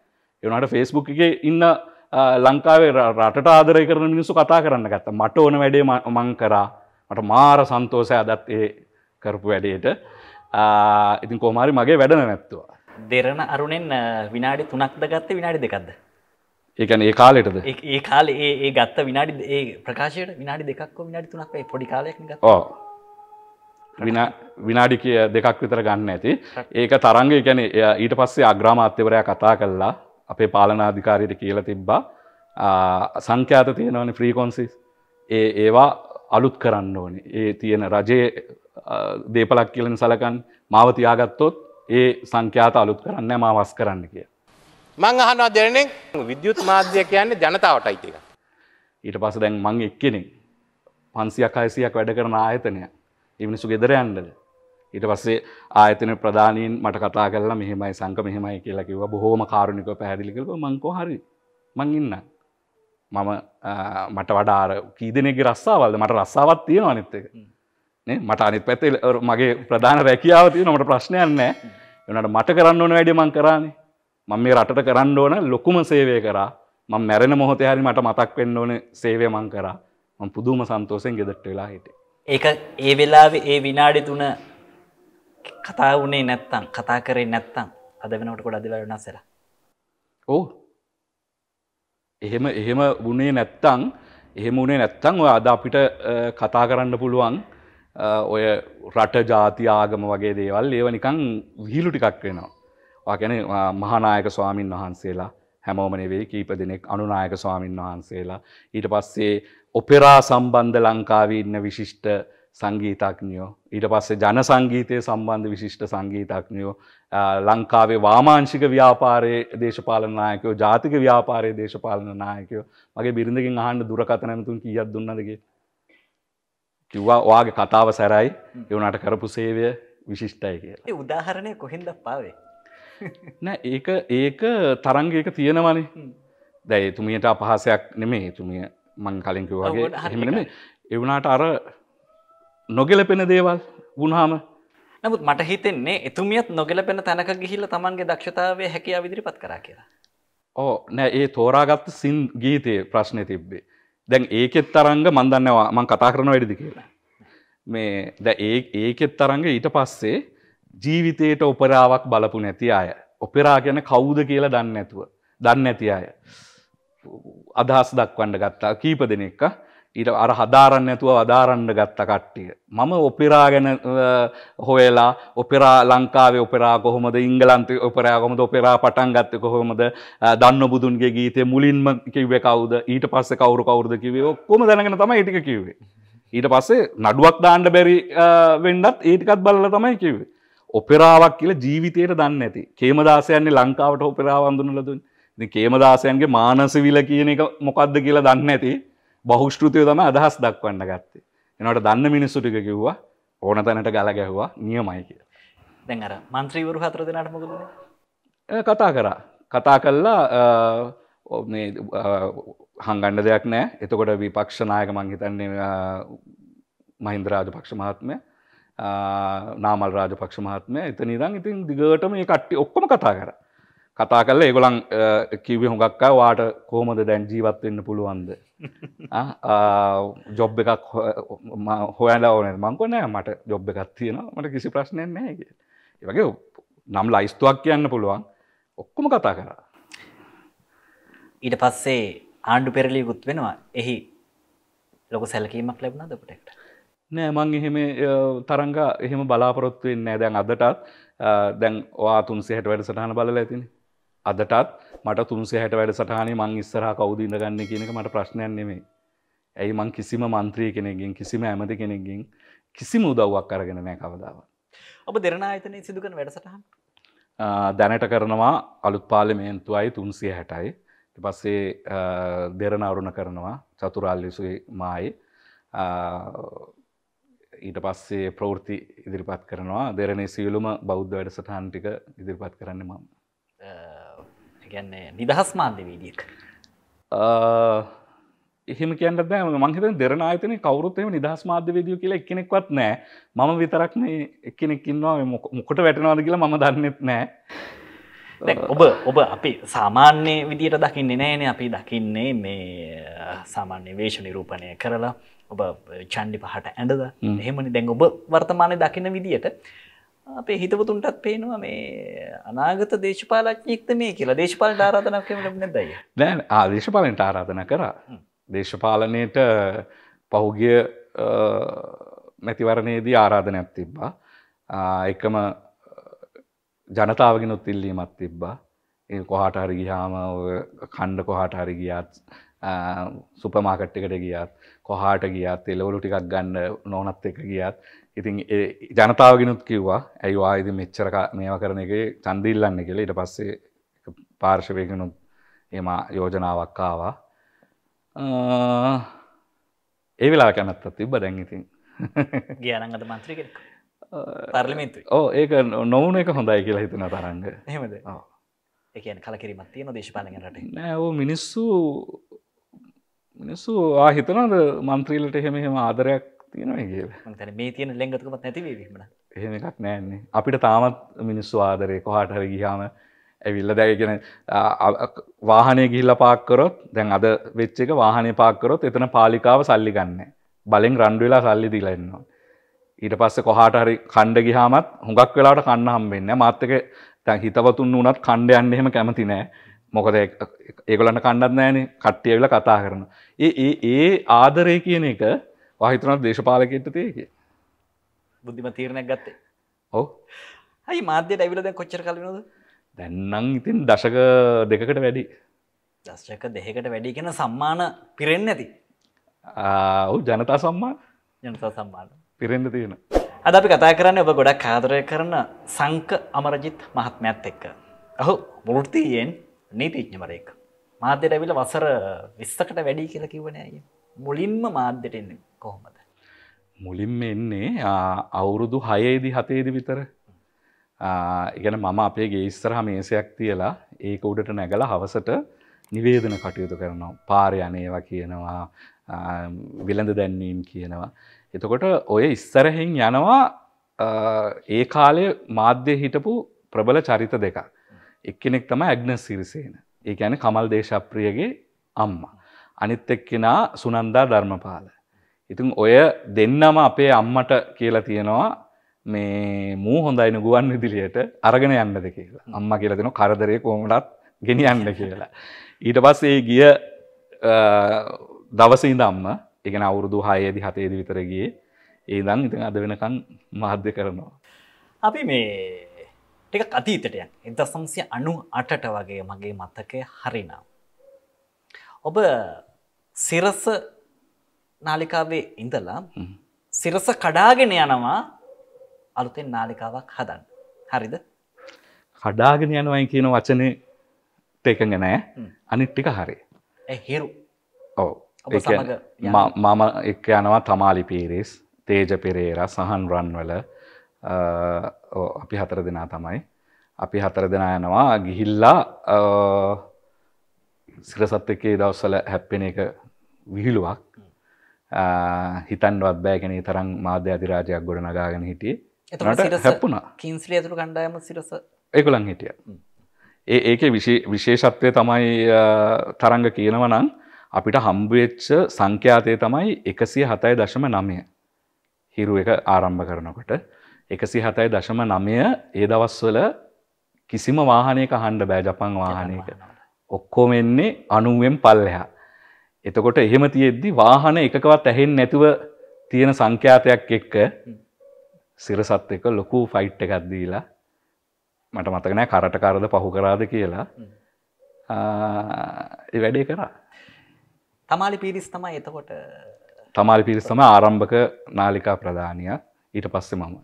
එවනට ෆේස්බුක් එකේ ඉන්න ලංකාවේ රටට ආදරය කරන මිනිස්සු කතා කරන්න ගත්තා මට ඕන වැඩේ මං කරා මට මාර සන්තෝසය අදත් ඒ කරපු වැඩේට ඉතින් කොහමරි මගේ වැඩන නැත්තුවා. දෙරණ අරුණෙන් විනාඩි තුනක්ද ගත්ත විනාඩි දෙකක්ද. ඒකන ඒ කාලෙටද ඒ කාල ඒ ගත්ත විනාඩි ඒ ප්‍රකාශයට විනාඩි දෙකක් විනාඩි තුනක් පොඩි කාලයක් විනාඩි කිය දෙකක් විතර ගන්න ඇති ඒක තරංග ගැන ඊට පස්සේ අග්‍රාමාත්‍යවරයා කතා කල්ලා අපේ පාලනාධිකාරයට කියල තිබ්බා සංඛ්‍යාත තියෙනවන ෆ්‍රීකොන්සිස් ඒ ඒවා අලුත් කරන්න ඕනි ඒ තියෙන රජයේ දේපලක් කියලෙන සලකන් මාව තියාගත්තොත් ඒ සංඛ්‍යාත අලුත් කරන්න මා වස් කරන්න කිය. මං අහනවා දෙරනෙක් විද්‍යුත් මාධ්‍ය කියන්නේ ජනතාවට අයිතික. ඊට පස දැන් මං එක්කෙනෙක් පන්සියක් අයිසියක් වැඩ කරන ආයතනය එමිනිසු ගෙදර ඇන්ඩද. ඊට පස්සේ ආයතන ප්‍රධානීන් මට කතා කරලා මෙහෙමයි සංක මෙහෙමයි කියලා කිව බොහෝම කාරුණික පැහැදිලිකව මංකෝ හරි මං ඉන්න. මම මට වඩාර කීදනෙගේ රස්සාවල්ද මට රස්සාවත් තියෙන අනිත්තක. මට අනිත් පැත්ත මගේ ප්‍රධාන රැකියාව තියෙන මට ප්‍රශ්නයක් නෑ එනට මට කරන්න ඕන වැඩි මං කරන්නේ මම මේ රටට කරන්න ඕන ලොකුම සේවය කරා මං මැරෙන මොහොතේ හරි මට මතක් වෙන්න ඕන සේවය මං කරා මං පුදුම සන්තෝෂෙන් ගෙදරට වෙලා හිටියේ. ඒක ඒ වෙලාවේ ඒ විනාඩි තුන කතා වුණේ නැත්තම් කතා කරේ නැත්තම් අද වෙනකොට ගොඩක් දේවල් වෙනස් වෙලා. ඔව්. එහෙම එහෙම වුණේ නැත්තම් එහෙම වුණේ නැත්තම් ඔය අද අපිට කතා කරන්න පුළුවන් ඔය රට ජාති ආගම වගේ දේවල් ඒව නිකං විහිලු ටිකක් වෙනවා. වාගැන මහනායක ස්වාමීන් වහන්සේලා හැමෝමනෙවෙයි කීප දෙනෙක් අනුනායක ස්වාමීන් වහන්සේලා. ඊට පස්සේ ඔපෙරා සම්බන්ධ ලංකාවී ඉන්න විශිෂ්ට සංගීතක්නියෝ. ඊට පස්සේ ජන සංගීතය සම්බන්ධ විශිෂ්ට සංගීතක්නියෝ. ලංකාවේ වාමාංශික ව්‍යාපාරයේ දේශපාලන නායකයෝ ජාතික ව්‍යාපාරයේ දේශපාලන නායකයෝ මගේ බිරිඳකින් අහන්න දුරකථන ඇමතුම් කීයක් දුන්නද කියලා. කිව්වා ඔයාගේ කතාව සැරයි එවනට කරපු සේවය විශිෂ්ටයි කියලා උදාහරණය කොහෙන්ද පාවේ <laughs> නෑ ඒක ඒක තරංගක තියෙනවනේ දැයි තුමියට අපහසයක් නෙමේ තුමිය මං කලින්කි වගේ හමනම එවුණට අර නොගෙලපෙන දේවල් වුණහාම නමුත් මට හිතෙන්නේ එතුමියත් නොගෙලපෙන තැනක ගිහිල්ල තමන්ගේ දක්ෂතාවය හැකියා විදිරිපත් කරා කියලා ඕ නෑ ඒ තෝරාගත්ත සින් ගීතයේ ප්‍රශ්නය තිබ්බේ දැන් ඒකෙත් තරංග මන්දන්නවා මං කතා කරන වැඩිදි කියලා. මේ ද ඒකෙත් තරංග ඊට පස්සේ ජීවිතයට ඔපරාවක් බලපු නැති අය. ඔපෙරා ගැන කවුද කියලා දන්න ඇතුව. දන්න ඇති අය. අදහස් දක්වන්න ගත්තා කීප දෙනෙක්ක ඊට අර හදාරන්න ඇතුව වදාරන්න ගත්ත කට්ටිය. මම ඔපිරාගැන හොයලා ඔපෙරා ලංකාවේ ඔපෙරා කොහොමද ඉංගලන්ත ඔපරා කොමද ඔපෙරා පටන් ගත්ත කොහොමද දන්න බුදුන්ගේ ගීතය මුලින්ම කිව්ව කවුද ඊට පස්ස කවරු කවුරුද කිවේ ඔක්කොම දැනගෙන තම ඉටික කිවේ. ඊට පස්සේ නඩුවක් දාණ්ඩ බැරි වෙන්ඩත් ඒටිකත් බල්ල තමයි කිවේ. ඔපෙරාවක් කියල ජීවිතයට දන්න ඇති කේමදාසයන්නේ ලංකාවට ඔපෙරාවන්දුනලදුන් කේමදාසයන්ගේ මානසවිල කියන එක මොකක්ද කියලා දන්න ඇති. බහුෂ්ෘතිය තම අදහස් දක්වන්න ගත්තේ එනට දන්න මිනිස්සුටික කිව්වා ඕන තැනට ගල ගැහවා නියමයි කිය දැන් අර මන්ත්‍රීවරු හතර දෙනට මොකද කතා කරා කතා කල්ලා හංගණ්ඩ දෙයක් නෑ එතකොට විපක්ෂනායක මං හිතන්නේ මහින්ද රාජපක්ෂ මහත්මය නාමල් රාජපක්ෂ මහත්මය එත නිදන් ඉතින් දිගටම මේ කට්ටි ඔක්කොම කතා කර කතා කල්ල ඒගොලන් කිවි හොඟක්කා වාට කෝමද දැන් ජීවත්වෙන්න පුළුවන්ද <laughs> ජොබ් එකක් හොයල ඕන මංකොනෑ මට ජොබ් එකත් තියෙන මට කිසි ප්‍රශ්නය නෑ ඒවගේ නම් ලයිස්තුවක් කියන්න පුළුවන් ඔක්කොම කතා කරා ඊට පස්සේ ආණ්ඩු පෙරලියකුත් වෙනවා එහි ලොක සැලකීමක් ලැබුණද පටෙක්ට නෑ මං එහෙම තරංග එහෙම බලාපොරොත්තුවෙන් නෑ දැන් අදටත් දැන් වාතුන් සිහට වැඩසටහන බල ඇතිනේ අදටත් මට තුන්සේ හැට වැඩ සටහනේ මං ඉස්සරහ කවුද ඉඳගන්න කියන එක මට ප්‍රශ්නයක් නෙමෙයි. ඇයි මං කිසිම මන්ත්‍රී කෙනෙක්ගෙන් කිසිම ඇමති කෙනෙක්ගෙන් කිසිම උදව්වක් අරගෙන නැහැ කවදාවත්. ඔබ දෙරණ ආයතනයේ සිදු කරන වැඩසටහන් දැනට කරනවා අලුත් පාර්ලිමේන්තුවයි 360යි. ඊට පස්සේ දෙරණ අරුණ කරනවා චතුරාල්‍යසුයි මායි. ඊට පස්සේ ප්‍රවෘත්ති ඉදිරිපත් කරනවා දෙරණේ සියලුම බෞද්ධ වැඩසටහන් ටික ඉදිරිපත් කරන්නේ මම. කියන්නේ නිදහස් මාන්්‍ය වීදිියක් එහෙම කියන්න බෑ මංහිත දෙරන අතන කවරුත්තම නිදහස් මාධ්‍යවේදිය කියලා එකනෙක්වත් නෑ මම විතරක්න එකනෙක්කින්නවා මොකට වැටනවාද කියලා ම දන්නෙත් නෑ ඔබ ඔබ අපි සාමාන්‍ය විදියට දකින්නේ නෑන අපි දකින්නේ මේ සාමාන්‍ය වේශ නිරූපණය කරලා ඔබ චන්ඩි පහට ඇඳද එහෙමනි දැන් ඔබ වර්තමානය දකින විදියට අපේ හිතවතුන්ටත් පේනවා මේ අනාගත දේශපාලක්ඥෙක්ත මේ කියලා දේශපාලට ආරාධනක් ලබන දැයි නෑ ආදේශපාලෙන්ට ආරාධන කර දේශපාලනයට පහුගිය මැතිවරණයේදී ආරාධනයක් තිබ්බා එකම ජනතාවගෙන උත්තිල්ලීමත් තිබ්බා ඒ කොහට හරි ගිහාම කණ්ඩ කොහට හරි ගියාත් සුපමාකට්ටිකට ගියත් කොහට ගියත් එලවලු ටිකක් ගන්න නොනත් එක ගියත් ඉතින් ජනතාවගෙනුත් කිව්වා ඇයිවා ඉති මෙච්චරක මේවා කරන එක චන්දීල්ලන්න කෙළ ඉට පස්සේ පාර්ශවයකනුත් එම යෝජනාවක්කාවා ඒ වෙලා කැනත්ත තිබ දැන්ඉතින් ගියනගත මන්ත්‍රික පර්ලිමින්තු ඕ ඒක නොවන එක හොඳයි කියලා හිතන තරන්න හෙමද එකන කලකිරීමත් තියන දේශපාලනට නෑ මිනිස්සු මිනිස්සු ආහිතනද මන්ත්‍රීලට එහෙම හෙම ආදරයක් තියෙනවා කියලා මේ තියෙන ලෙංගතුකමත් නැතිවීමට එහෙම එකක් නෑන්නේ අපිට තාමත් මිනිස්සු ආදරේ කොහාට හරි ගියාම ඇවිල්ලා දැගෙන වාහනය ගිහිල්ලා පාක් කරොත් දැන් අද වෙච්ච එක වාහනේ පාක් කරොත් එතන පාලිකාව සල්ලි ගන්න බලෙන් රණ්ඩු වෙලා සල්ලි දීලා ඉන්නවා ඊට පස්සේ කොහාට හරි කණ්ඩ ගියාමත් හුඟක් වෙලාවට කන්න හම්බෙන්නේ මාත් එක දැන් හිතවතුන් වුණත් කණ්ඩ යන්න එහෙම කැමති නෑ මොකද ඒගොලන්න කණ්ඩත් නෑනේ කට්ටිය ඇවිල්ලා කතා කරන ඒ ඒ ආදරය කියන එක පහිතනට දේශපාලකට තියක බුද්ධිම තීරණයක් ගත්තේ ඔව ඇයි මාධ්‍යයට ඇවිලද කොච්චර කලනද දැන්නම් ඉතින් දශක දෙකකට වැඩි දශක දෙකට වැඩි කියෙන සම්මාන පිරෙන් ඇති ඔවු ජනතා සම්මාන ජනතා සම්මාන පිරෙන්ද තියෙන අද අපි කතා කරන්න ඔබ ගොඩක් කාදරය කරන සංක අමරජිත් මහත්මයක්ත් එක්ක ඔහු මුෘතියෙන් නීතිඥමරයෙක් මාධ්‍යයට ඇවිල වසර විස්සකට වැඩි කියලා කිවන ඇය මුලින්ම මාධ්‍යයට එන්නේ කොහොමද. මුලින්ම එන්නේ අවුරුදු හයේදි හතේදි විතර ඉගැන මම අපේ ගේස්තරහ මේසයක් තියලා ඒක උඩට නැගල හවසට නිවේදන කටයුතු කරනවා පාරයනේවා කියනවා විලඳ දැන්වීම් කියනවා. එතකොට ඔය ඉස්සරහෙන් යනවා ඒ කාලය මාධ්‍ය හිටපු ප්‍රබල චරිත දෙක. එක්කෙනෙක් තම ඇග්නස් සිරිසේන ඒ ඇන කමල් දේශප්‍රියගේ අම්මා. අනිත් එක්කෙනා සුනන්දා ධර්මපාල. ඉතින් ඔය දෙන්නම අපේ අම්මට කියලා තියෙනවා මේ මූ හොඳයින ගුවන් විදිලියට අරගෙන යන්නද කියලා අම්ම කියලා දෙන කරදරය කෝමටත් ගෙනියන්න කියලා. ඊට පස් ඒ ගිය දවසී දම්ම එකන අවුරුදු හයේදි හතේද විතරගේ ඒ දං ඉතින් අද වෙනකං මාධ්‍ය කරනවා. අපි මේ ටික අතීතටයන් එද සංසිය අනු අටට වගේ මගේ මතකය හරිනම්. ඔබ සිරස නාලිකාවේ ඉඳලා සිරස කඩාගෙන යනවා අලුතෙන් නාලිකාවක් හදන්න හරිද කඩාගෙන යනවයි කියන වචනය තේකග නෑ අනිත් ටික හරි හිරු ඔව මම එක් යනවා තමාලි පීරිස් තේජ පෙරේර සහන් රන්වල අපි හතර දෙනා තමයි අපි හතර දෙනා යනවා ගිහිල්ලා සිරසත් එකේ දවස්සල හැප්පෙන එක විහිළුවක් හිතන්වත් බෑ කෙනෙ තරම් මාධ්‍ය අධිරාජයක් ගොඩ නගාගෙන හිටිය එතට හැපුණ කින්ස්ලි ඇතුරු කණ්ඩායම සිරස ඒකුළන් හිටිය ඒ ඒක විශේෂත්වය තමයි තරංග කියනවනං අපිට හම්බුවෙච්ච සංඛ්‍යාතය තමයි එකසිය හතයි දශම නමය හිරු එක ආරම්භ කරනකොට එකසි හතයි දශම නමය ඒ දවස්වල කිසිම වාහනයක හන්ඩ බෑ ජපන් වාහනයක ඔක්කොම එන්නේ අනුවෙන් පල්ලෙහා එතකොට එහෙම තියෙද්දි වාහන එකකවත් ඇහෙන් නැතුව තියෙන සංඛ්‍යාතයක් එක්ක සිරසත් එක ලොකු ෆයිට් එකක් දීලා මට මතකනෑ කරට කරද පහු කරාද කියලා වැඩේ කරා තමාලි පිරිස් තමයි එතකොට තමාලි පිරිස් තම ආරම්භක නාලිකා ප්‍රධානය ඊට පස්සේ මම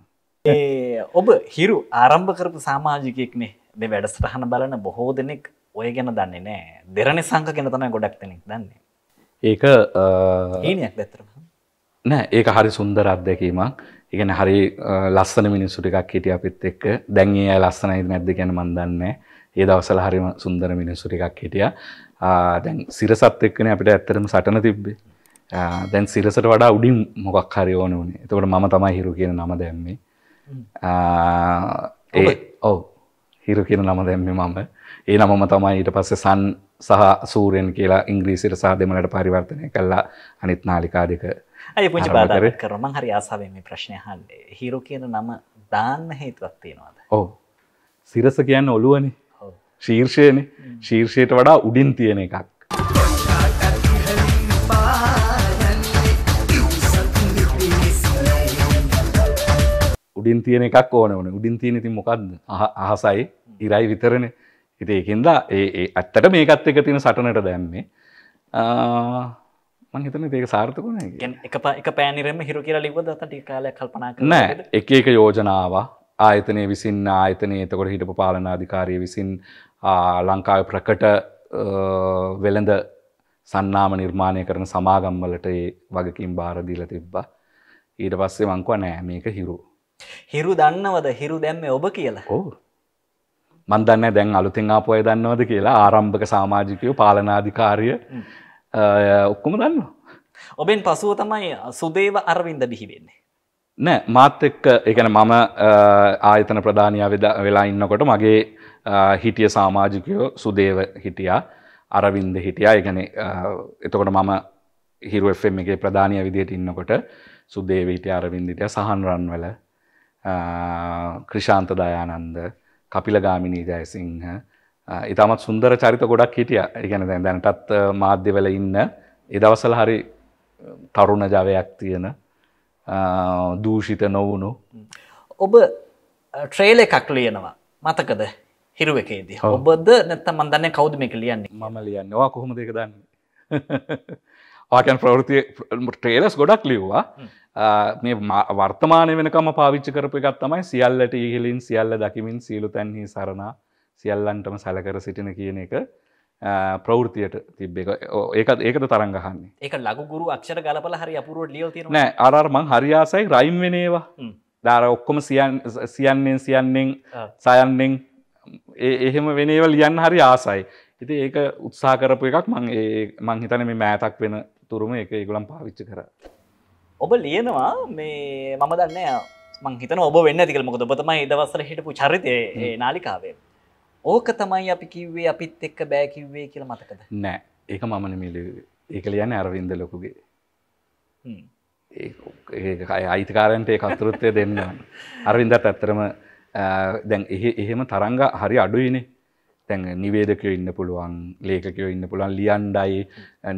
ඒ ඔබ හිරු ආරම්භ කරපු සාමාජිකයෙක්නේ දෙ වැඩසටහන බලන බොහෝ දෙනෙක් ඔය ගැන දන්නේ නෑ දෙරණ සංක කෙන තමයි ගොඩක් දෙනෙක් දන්නේ ඒක ඒනයක් දැත්තරම නෑ ඒක හරි සුන්දර අත්දැකීමක් ඉගෙන හරි ලස්සන මිනිස්සු ටිකක් හිටිය අපිත් එක්ක දැන් ඒ අය ලස්සනයිද නැද්ද කියන මන් දන්නේ ඒ දවස්වල හරිම සුන්දර මිනිස්සු ටිකක් හිටියා දැන් සිරසත් එක්කනේ අපිට ඇත්තටම සටන තිබ්බේ දැන් සිරසට වඩා උඩින් මොකක් හරි ඕන වනේ එතකොට මම තමයි හිරු කියන නම දැම්මේ ඒ ඔව් හිරු කියන නම දැම්මේ මම ඒ නමම තමයි ඊට පස්සේ සන් සහ සූරයෙන් කියලා ඉංග්‍රීසිට සහ දෙමලට පරිවර්තනය කල්ලා අනිත් නාලිකා දෙක ඇය පුංචි බාධර කරම හරි ආසාාවෙන් මේ ප්‍රශ්නය හන්ඩේ හිරු කියන නම දාන්න හේතුවක් තියෙනවාද ඕ සිරස කියන්න ඔලුවනි ශීර්ෂයන ශීර්ෂයට වඩා උඩින් තියෙන එකක් උඩින් තියෙන එකක් ඕන වන උඩින් තියෙන ති මොකක්ද අහසයි ඉරයි විතරණ ඉති ඒකින්දා ඒ ඇත්තට මේකත් එක තියෙන සටනට දැම්මේ මහිතන ඒක සාර්ථකුණ එක එක පෑනිරම හිරු කියලා ලිවද ටි කාල කල්පනක් නෑ එක එක යෝජනාව ආයතනය විසින් ආයතනය එතකොට හිටපු පාලන අධිකාරය විසින් ලංකාව ප්‍රකට වෙළඳ සන්නාම නිර්මාණය කරන සමාගම්වලට ඒ වගකින් භාරදීල තිබ්බා ඊට පස්සේ මංකුව නෑ මේක හිරු. හිරු දන්නවද හිරු දැම්ම ඔබ කියලා ඕ මන්දන්න දැන් අලුතින් ආපොය දන්නවද කියලා ආරම්භක සාමාජිකයෝ පාලනාධිකාරිය ඔක්කොම දන්න. ඔබෙන් පසුව තමයි සුදේව අරවින්ද බිහිවෙන්නේ. නෑ මාත් එක්ක එකන මම ආයතන ප්‍රධානයා වෙලා ඉන්නකොට මගේ හිටිය සාමාජිකයෝ සුදේව හිටියා අරවින්ද හිටියා එකන එතකොට මම හිරුවම් එකේ ප්‍රධානය විදියට ඉන්නකොට සුදේව හිටිය අරවින්දිටය සහන්රන් වල ක්‍රිෂාන්ත දයානන්ද කපිලගාමිණී ජයසිංහ ඉතාමත් සුන්දර චරිත ගොඩක් හිටිය ඉගැන දැන් දැනටත් මාධ්‍යවල ඉන්න එදවසල හරි තරුණ ජවයක් තියෙන දූෂිත නොවුණු ඔබ ට්‍රේල එකක් ලියනවා මතකද හිරුව එකේදී ඔබද නැත්ත මන්දන්න කෞද්මික ලියන්නේ මම ලියන්නවා කොහොම දෙක දන්නේ <laughs> ආකන් ප්‍රවෘතිය ට්‍රේලස් ගොඩක් ලිව්වා මේ වර්තමානය වෙනකම පාවිච්චි කරපු එකත් තමයි සියල්ලට ඉහිලින් සියල්ල දකිමින් සියලු තැන්හි සරණ සියල්ලන්ටම සැලකර සිටින කියන එක ප්‍රවෘතියට තිබ්බේ ඒකත් ඒකද තරගහන්නේ ඒක ලගුරු අක්ෂර ගලපල හරි අපුරුවට ලියෝ තිර නෑ අරර්මං හරියාසයි රයිම් වෙනේවා දාර ඔක්කොම සියන්නෙන් සියන්නෙන් සයන්නෙන් එහෙම වෙනේව ලියන්න හරි ආසයි ඉති ඒක උත්සා කරපු එකක් මං මං හිතන මේ මෑතක් වෙන තුරුම එක ඒගුලම් පාවිච්ච කර ඔබ ලියනවා මේ මම දන්න මංහිතන ඔබ වෙන්න තිකල මොකද ඔබතමයි දවසර හිටපු චරිතය නාලිකාවේ ඕක තමයි අපි කිව්වේ අපිත් එක්ක බෑ කිව්වේ කියල මතකද නෑ ඒක මමන මිල ඒක ලියන අරවින්ද ලොකුගේ ඒ අයිතිකාරන්ට ඒ කතුරුත්තය දෙන්න අරවින්දත් ඇත්තරම දැන් එහෙම තරංග හරි අඩුයිනේ තැන් නිවේදක ඉන්න පුළුවන් ලේකකව ඉන්න පුළුවන් ලියන්ඩයි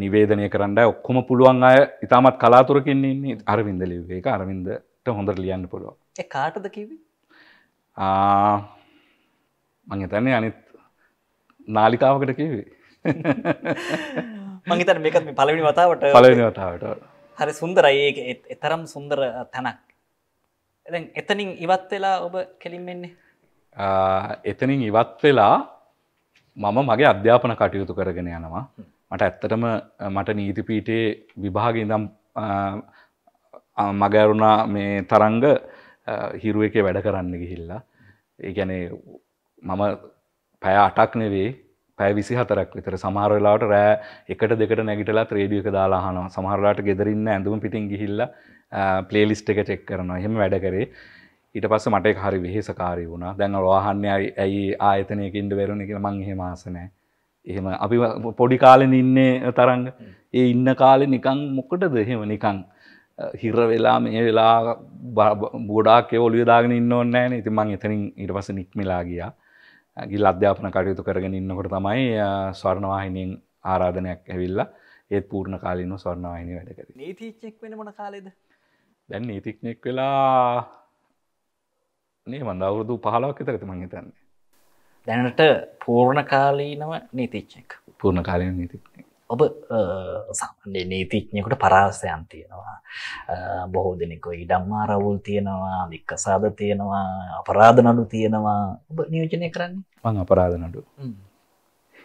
නිවේදනය කරන්නයි ඔක්කොම පුළුවන් අය ඉතාමත් කලාතුරකින් ඉන්නේ අරවින්ද ලිවේ එක අරවින්දට හොඳට ලියන්න පුළුවන් කාටද කිව මංහිතන්නේ අනිත් නාලිකාවකට කිවේ මංහිතන මේකත් මේ පලවිනි වතාවට පලවෙනි වතාවට හරි සුන්දරයි ඒක එතරම් සුන්දර තැනක් එතනින් ඉවත් වෙලා ඔබ කෙලින්වෙන්නේ එතනින් ඉවත් වෙලා මම මගේ අධ්‍යාපන කටයුතු කරගෙන යනවා මට ඇත්තටම මට නීතිපීටේ විභාග ඉඳම් මගැරුණා මේ තරංග හිරුව එකේ වැඩ කරන්න ගිහිල්ලා ඒගැනේ මම පැය අටක් නෙවේ පැය විසි හතරක් විතර සමහරලාට රෑ එකට දෙකට නැගිටලා ත්‍රේඩියක දාලාහන සමහරලාට ගෙදරන්න ඇඳුම් පිටින් ගිහිල්ල පලේලිස්ට එක චෙක් කරනවා හෙම වැඩ කරේ ඊට පස්ස මට හරි වෙහෙසකාරී වුණා දැන් වාහන්නේ ඇයි ආයතනයක ඉන්ඩ වෙරුණ කියෙන මං හෙමාසනෑ එහෙම අපි පොඩි කාලෙන ඉන්නේ තරඟ ඒ ඉන්න කාලෙ නිකං මොකටද එහෙම නිකං හිර වෙලා මේ වෙලා බෝඩාක් ඔලිය දාගෙන ඉන්න ඕන්නෑ ඉති මං එතනින් ඉට පස නික්මලා ගියා ගිල් අධ්‍යාපන කටයුතු කරගෙන ඉන්නකොට තමයි ස්වර්ණවාහිනියෙන් ආරාධනයක් ඇවිල්ලා ඒත් පූර්ණ කාලින ස්වර්ණවාහිනි වැඩකර නීතිච්චෙක් වෙන මොන කාලෙද දැන් නීතික්නෙක් වෙලා නේ මන් අවුරුදු පහලක් විතරත මං හිතන්නේ. දැනට පූර්ණ කාලීනව නීතිච්චෙක්. පූර්ණ කාලීන නීතිඥයෙක්. ඔබ සාමාන්‍ය නීතිඥයෙකුට පරාසයන් තියෙනවා. බොහෝ දෙනෙකු ඉඩම්මා රවුල් තියෙනවා, වික්කසාද තියෙනවා, අපරාධ නඩු තියෙනවා. ඔබ නියෝජනය කරන්නේ? මං අපරාධ නඩු.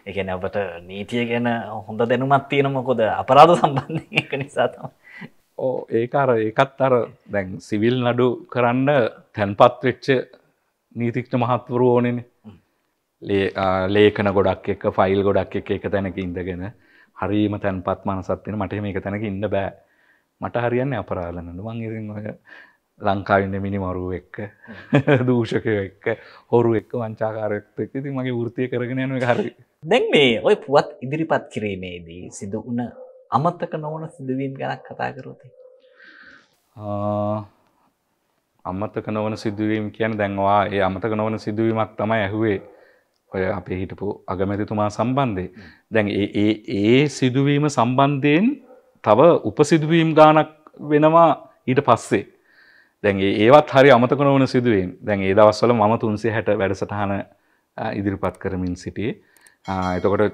ඒ කියන්නේ ඔබට නීතිය ගැන හොඳ දැනුමක් තියෙන මොකද අපරාධ සම්බන්ධයෙන් ඒක නිසා තමයි. ඕ ඒක අර ඒකත් අර දැන් සිවිල් නඩු කරන්න තැන්පත් වෙච්ච නීතික්ට මහත්වරු ඕනෙන ලේකන ගොඩක් එක ෆයිල් ගොඩක් එක එක තැනක ඉඳගෙන හරීම තැන්පත් මනසත්වෙන මට මේක තැනක ඉන්න බෑ මට හරියන්න අපරාලනට මං ඉරින් ඔය ලංකාවින්න මිනිමරුව එක්ක <laughs> දූෂකය එක්ක හොරු එක්ක වංචාකාරයක්ත එකති මගේ වෘතිය කරගෙන යන හරි දැන් මේ ඔය පුවත් ඉදිරිපත් කිරීමේදී සිදු වන අමත්තක නොවන සිදුවීම් ගැන කතා කරොතේ. අමත්තක නොවන සිදුවීම් කියන දැන්වා ඒ අමතක නොවන සිදුවීමක් තමයි ඇහුවේ ඔය අපේ හිටපු අගමැතිතුමා සම්බන්ධය. දැන් ඒ සිදුවීම සම්බන්ධයෙන් තව උපසිදුවීම් ගානක් වෙනවා ඊට පස්සේ. දැන් ඒවත් හරි අමතක නොවන සිදුවීම් දැන් ඒ දවස්වල මම තුන්සේ හැට වැඩසටහන ඉදිරිපත් කරමින් සිටියේ එතකොට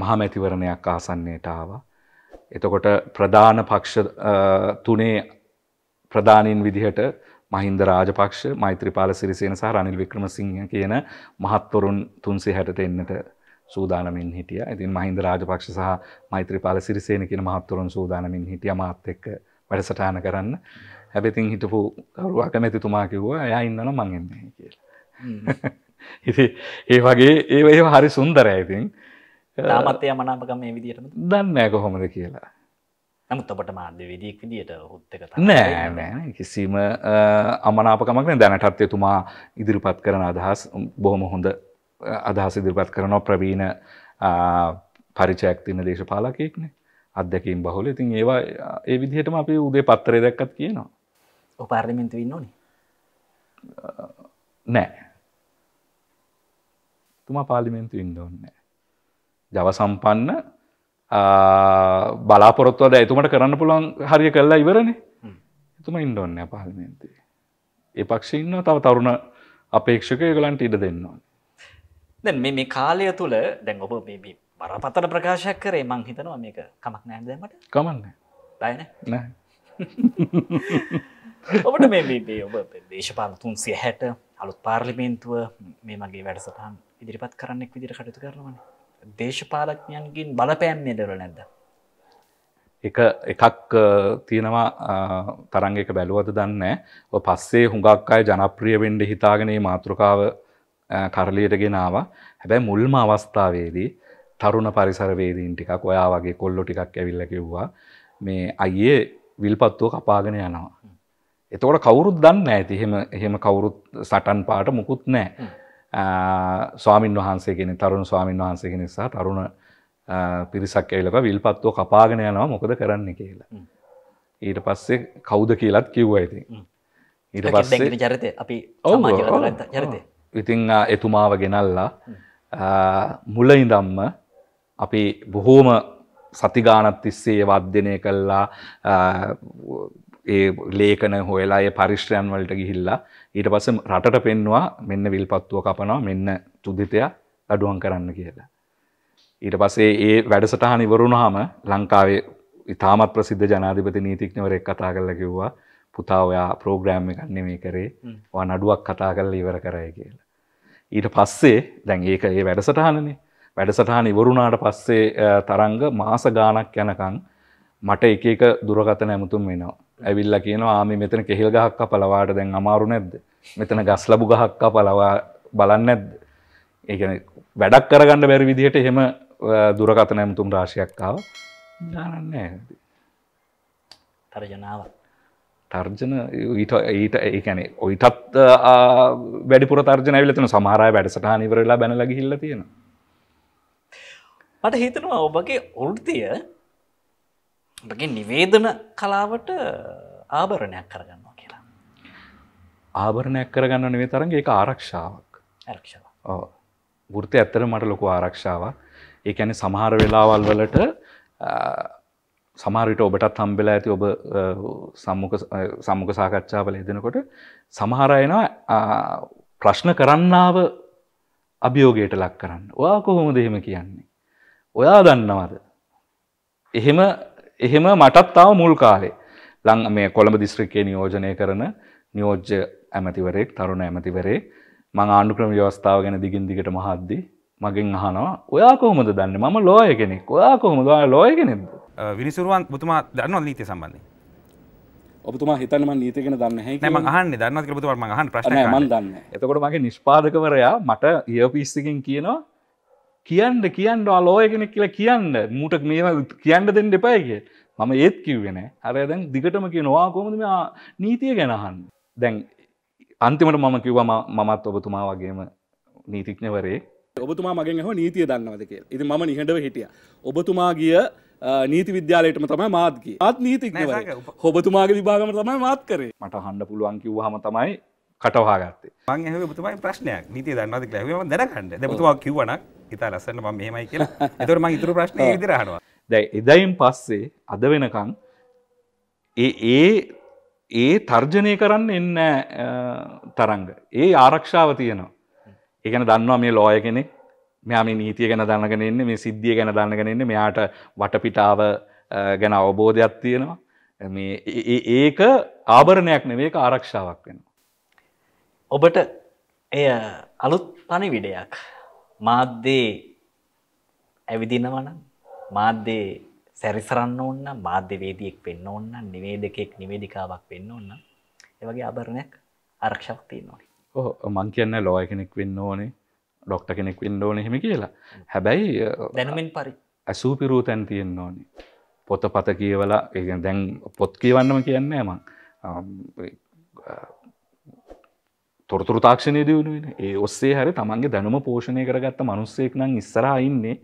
මහමැතිවරණයක් ආසන්නයට ආවා එතකොට ප්‍රධාන පක්ෂ තුනේ ප්‍රධානින් විදිහට මහින්ද රාජපක්ෂ මෛත්‍රපාල සිරිසේන සහ රනිල් වික්‍රමසිංහ කියන මහත්වරුන් තුන්සේ හැටට එන්නට සූදානමින් හිටිය ඉතින් මහින්ද රාජපක්ෂ සහ මෛත්‍රපාල සිරිසේන කියන මහත්වරුන් සූදානමින් හිටිය මාත් එක්ක වැඩසටාන කරන්න හැබැතින් හිටපු කවරු අකමැතිතුමා කිව්වා එයා ඉන්නන මං එන්නේ කියලා <laughs> ඉති ඒ වගේ ඒ හරි සුන්දර ඇතින් Uh, තාමත්තය මනාපකම මේ විදිහට දන්නෑ කොහොමද කියලා නමුත් ඔබට මාධ්‍ය විදික් විදිහට හොත් එක නෑ නෑ කිසිම uh, අමනාපකමක්න දැනටත් එතුමා ඉදිරිපත් කරන අදහස් බොහොම හොඳ uh, අදහස ඉදිරිපත් කරනවා ප්‍රවීණ පරිචයක් තින දේශපාලකයෙක්නේ අධ්‍යැකින් බහුල ඉතින් ඒවා ඒ විදිහටම අපි උදේ පත්තරය දැක්කත් කියනවා පාර්ලිමින්තු ඉන්න ඕනි නෑ තුමා පාලිමෙන්තු ඉන්න ඕන්නේ ජව සම්පන්න බලාපොරොත්වද ඇතුමට කරන්න පුළුවන් හරිය කරලා ඉවරණ එතුම ඉන්ඩොන්න පාලිමේන්තේ ඒ පක්ෂ ඉන්න තව තරුණ අපේක්ෂක ගලන්ට ඉඩ දෙන්නවා දැන් මේ කාලය තුළ දැන් ඔබ බරපතල ප්‍රකාශයක් කරේ මං හිතනවා මේක කමක් නෑදමට කමන්න දයන ඔබට මේ ඔබ දේශපාල තුන් සිය හැට අලුත් පාර්ලිමේන්තුව මේ මගේ වැඩසටහන් ඉදිරිපත් කරන්නෙක් විදිර කටතු කරනවන්නේ දේශපාලඥයන්ගින් බලපෑම් එදර නැද්ද. එක එකක් තියෙනවා තරන් එක බැලුවද දන්න පස්සේ හුඟක් අය ජනප්‍රිය වෙන්ඩ හිතාගනේ මාතෘකාව කරලියට ගෙනාව හැබැයි මුල්ම අවස්ථාවේදී තරුණ පරිසරවේදීන් ටිකක් ඔයා වගේ කොල්ලො ටිකක් ඇවිල්ල කිව්වා මේ අයේ විල්පත්තුව කපාගෙන යනවා. එතකොට කවුරුත් දන්න ඇති එහෙම කවුරුත් සටන් පාට මුකුත් නෑ ස්වාමින් වහන්සේ කෙනෙක් තරුණ ස්වාමින් වහන්සේ කෙනෙක් සහ තරුණ පිරිසක් ඇවිල්ලා විල්පත්තුව කපාගෙන යනවා මොකද කරන්න කියලා. ඊට පස්සේ කවුද කියලාත් කිව්වා ඉතින්. ඊට පස්සේ චරිතය අපි සමාජගත චරිතය. ඉතින් එතුමාව ගෙනල්ලා මුල ඉඳන්ම අපි බොහෝම සතිගානත් තිස්සේ වර්ධනය කළා ඒ ලේකන හොයලා ඒ පරිශ්‍රයන් වලට ගිහිල්ලා ඊට පස්සේ රටට පෙන්නවා මෙන්න විල්පත්තුව කපනවා මෙන්න තුදිතය අඩුවම් කරන්න කියලා. ඊට පස්සේ ඒ වැඩසටහන ඉවරුනහම ලංකාවේ ඉතාමත් ප්‍රසිද්ධ ජනාධිපති නීතිඥවරයෙක් කතා කරලා කිව්වා පුතා ඔයා ප්‍රෝග්‍රෑම් එකක් නෙමෙයි කරේ. ඔයා නඩුවක් කතා කරලා ඉවර කරයි කියලා. ඊට පස්සේ දැන් ඒක ඒ වැඩසටහනනේ. වැඩසටහන ඉවරුණාට පස්සේ තරංග මාස ගාණක් යනකම් මට එක එක දුරගතන ඇමුතුම් වෙනවා. ඇවිල්ල කියනවා ආමි මෙතන කෙහෙල් ගහක්ක පලවාට දැන් අමාරු නැද්ද මෙතන ගස් ලබු ගහක්ක පලවා බලන්න ඇද්ද ඒන වැඩක් කරගන්න බැරි විදිහට එහෙම දුරකත නැමුතුම් රාශයක්කාව ජානන්නේ තර්ජනාව තර්ජන ඊට ඊට ඒකැනෙ ඔයිටත් වැඩිපුර තර්ජන ඇවිලතන සමහරය වැඩසටහ නිවරලා බැනලග හිල්ල තියෙන මට හිතනවා ඔබගේ ඔෘතිය ඔගේ නිවේදන කලාවට ආභරණයක් කරගන්නවා කියලා. ආභරණයක් කරගන්න නෙවෙයි තරඟ ඒක ආරක්ෂාවක්. ආරක්ෂාවක්. ඔව්. වෘත්තිය ඇත්තටම මට ලොකු ආරක්ෂාවක්. ඒ කියන්නේ සමහර වෙලාවල් වලට සමාරට ඔබටත් හම්බෙලා ඇති ඔබ සම්මුඛ සාකච්ඡාවල යෙදෙනකොට සමහරයනවා ප්‍රශ්න කරන්නාව අභියෝගයට ලක් කරන්න ඔයා කොහොමද එහෙම කියන්නේ. ඔයා දන්නවද. එහෙම එහෙම මටත් තාම මුල් කාලේ ලං මේ කොළඹ දිස්ත්‍රික්කයේ නියෝජනය කරන නියෝජ්‍ය ඇමතිවරයෙක් තරුණ ඇමතිවරේ මං ආණ්ඩුක්‍රම ව්‍යවස්ථාව ගැන දිගින් දිගට මහද්දි මගෙන් අහනවා ඔයා කොහොමද දන්න මම ලෝය කෙනෙක් ඔයා කොහොමද ලෝය කෙනෙද විනිසුරුවන් තුමා දන්නවා නීතිය සම්බන්ධය ඔබතුමා හිතනම නීතිගෙන දන්න හ ම හන්න දන්න ම හන් ප්‍රශ්න මන් දන්න එතකොට මගේ නිෂ්පාදකවරයා මට ඒපිස්සිකින් කියනවා කියන්න කියන්න අලෝය කෙනෙක් කියලා කියන්න මූටක් මේම කියන්න දෙන්න එපයගේ මම ඒත් කිව්වෙන අර දැන් දිගටම කිය නවා කොමදම නීතිය ගැනහන් දැන් අන්තිමට මම කිව්වම මමත් ඔබතුමා වගේම නීතිඥවරේ ඔබතුමා මගෙන් හෝ නීතිය දන්නවද කිය ඉති ම නිහඬව හිටිය ඔබතුමා ගිය නීති විද්‍යාලයටම තමයි මාත්ගේ අත් නීතිඥවර ඔබතුමාගේ විභාගම තමයි මාත් කරේ මට හන්න පුළුවන් කිව්හම තමයි කටවාගත්තේ මං එහ තුමයි ප්‍රශ්නයක් නීති දන්නද ලැවීම දැනකන්න දැතුවා කිවනක් ඉතා ලස්සන්න ම මෙහමයි කියලා එතර මං ඉතුර ප්‍රශ්න විදිරහනවා දැයි එදයිම් පස්සේ අද වෙනකං ඒ ඒ ඒ තර්ජනය කරන්න එන්න තරංග ඒ ආරක්ෂාව තියනවා ඒකන දන්නවා මේ ලෝය කෙනෙක් මෙයාම නීතිය ගැන දන්නගෙන එන්න මේ සිද්ධිය ගැන දන්නගෙන එන්න මෙයාට වටපිටාව ගැන අවබෝධයක් තියෙනවා මේ ඒක ආභරණයක් නෙවේක ආරක්ෂාවක් වෙනවා ඔබට එය අලුත් පණිවිඩයක් මාධ්‍යයේ ඇවිදිනවා නම් මාධ්‍යයේ සැරිසරන්න ඕන නම් මාධ්‍යවේදියෙක් වෙන්න ඕන නම් නිවේදකෙක් නිවේදිකාවක් වෙන්න ඕන නම් ඒ වගේ ආභරණයක් ආරක්ෂාවක් තියෙන්න ඕනේ. ඔව් මං කියන්නේ ලෝය කෙනෙක් වෙන්න ඕනේ, ඩොක්ටර් කෙනෙක් වෙන්න ඕනේ එහෙම කියලා. හැබැයි දැනුමින් පරි අසූපිරූ තැන් තියෙන්න ඕනේ. පොතපත කියවලා ඒ දැන් පොත් කියවන්නම කියන්නේ මං තොරතුරු තාක්ෂණය දියුණුවෙන ඒ ඔස්සේ හරි තමන්ගේ දැනුම පෝෂණය කරගත්ත මනුස්සෙක් නම් ඉස්සරහා ඉන්නේ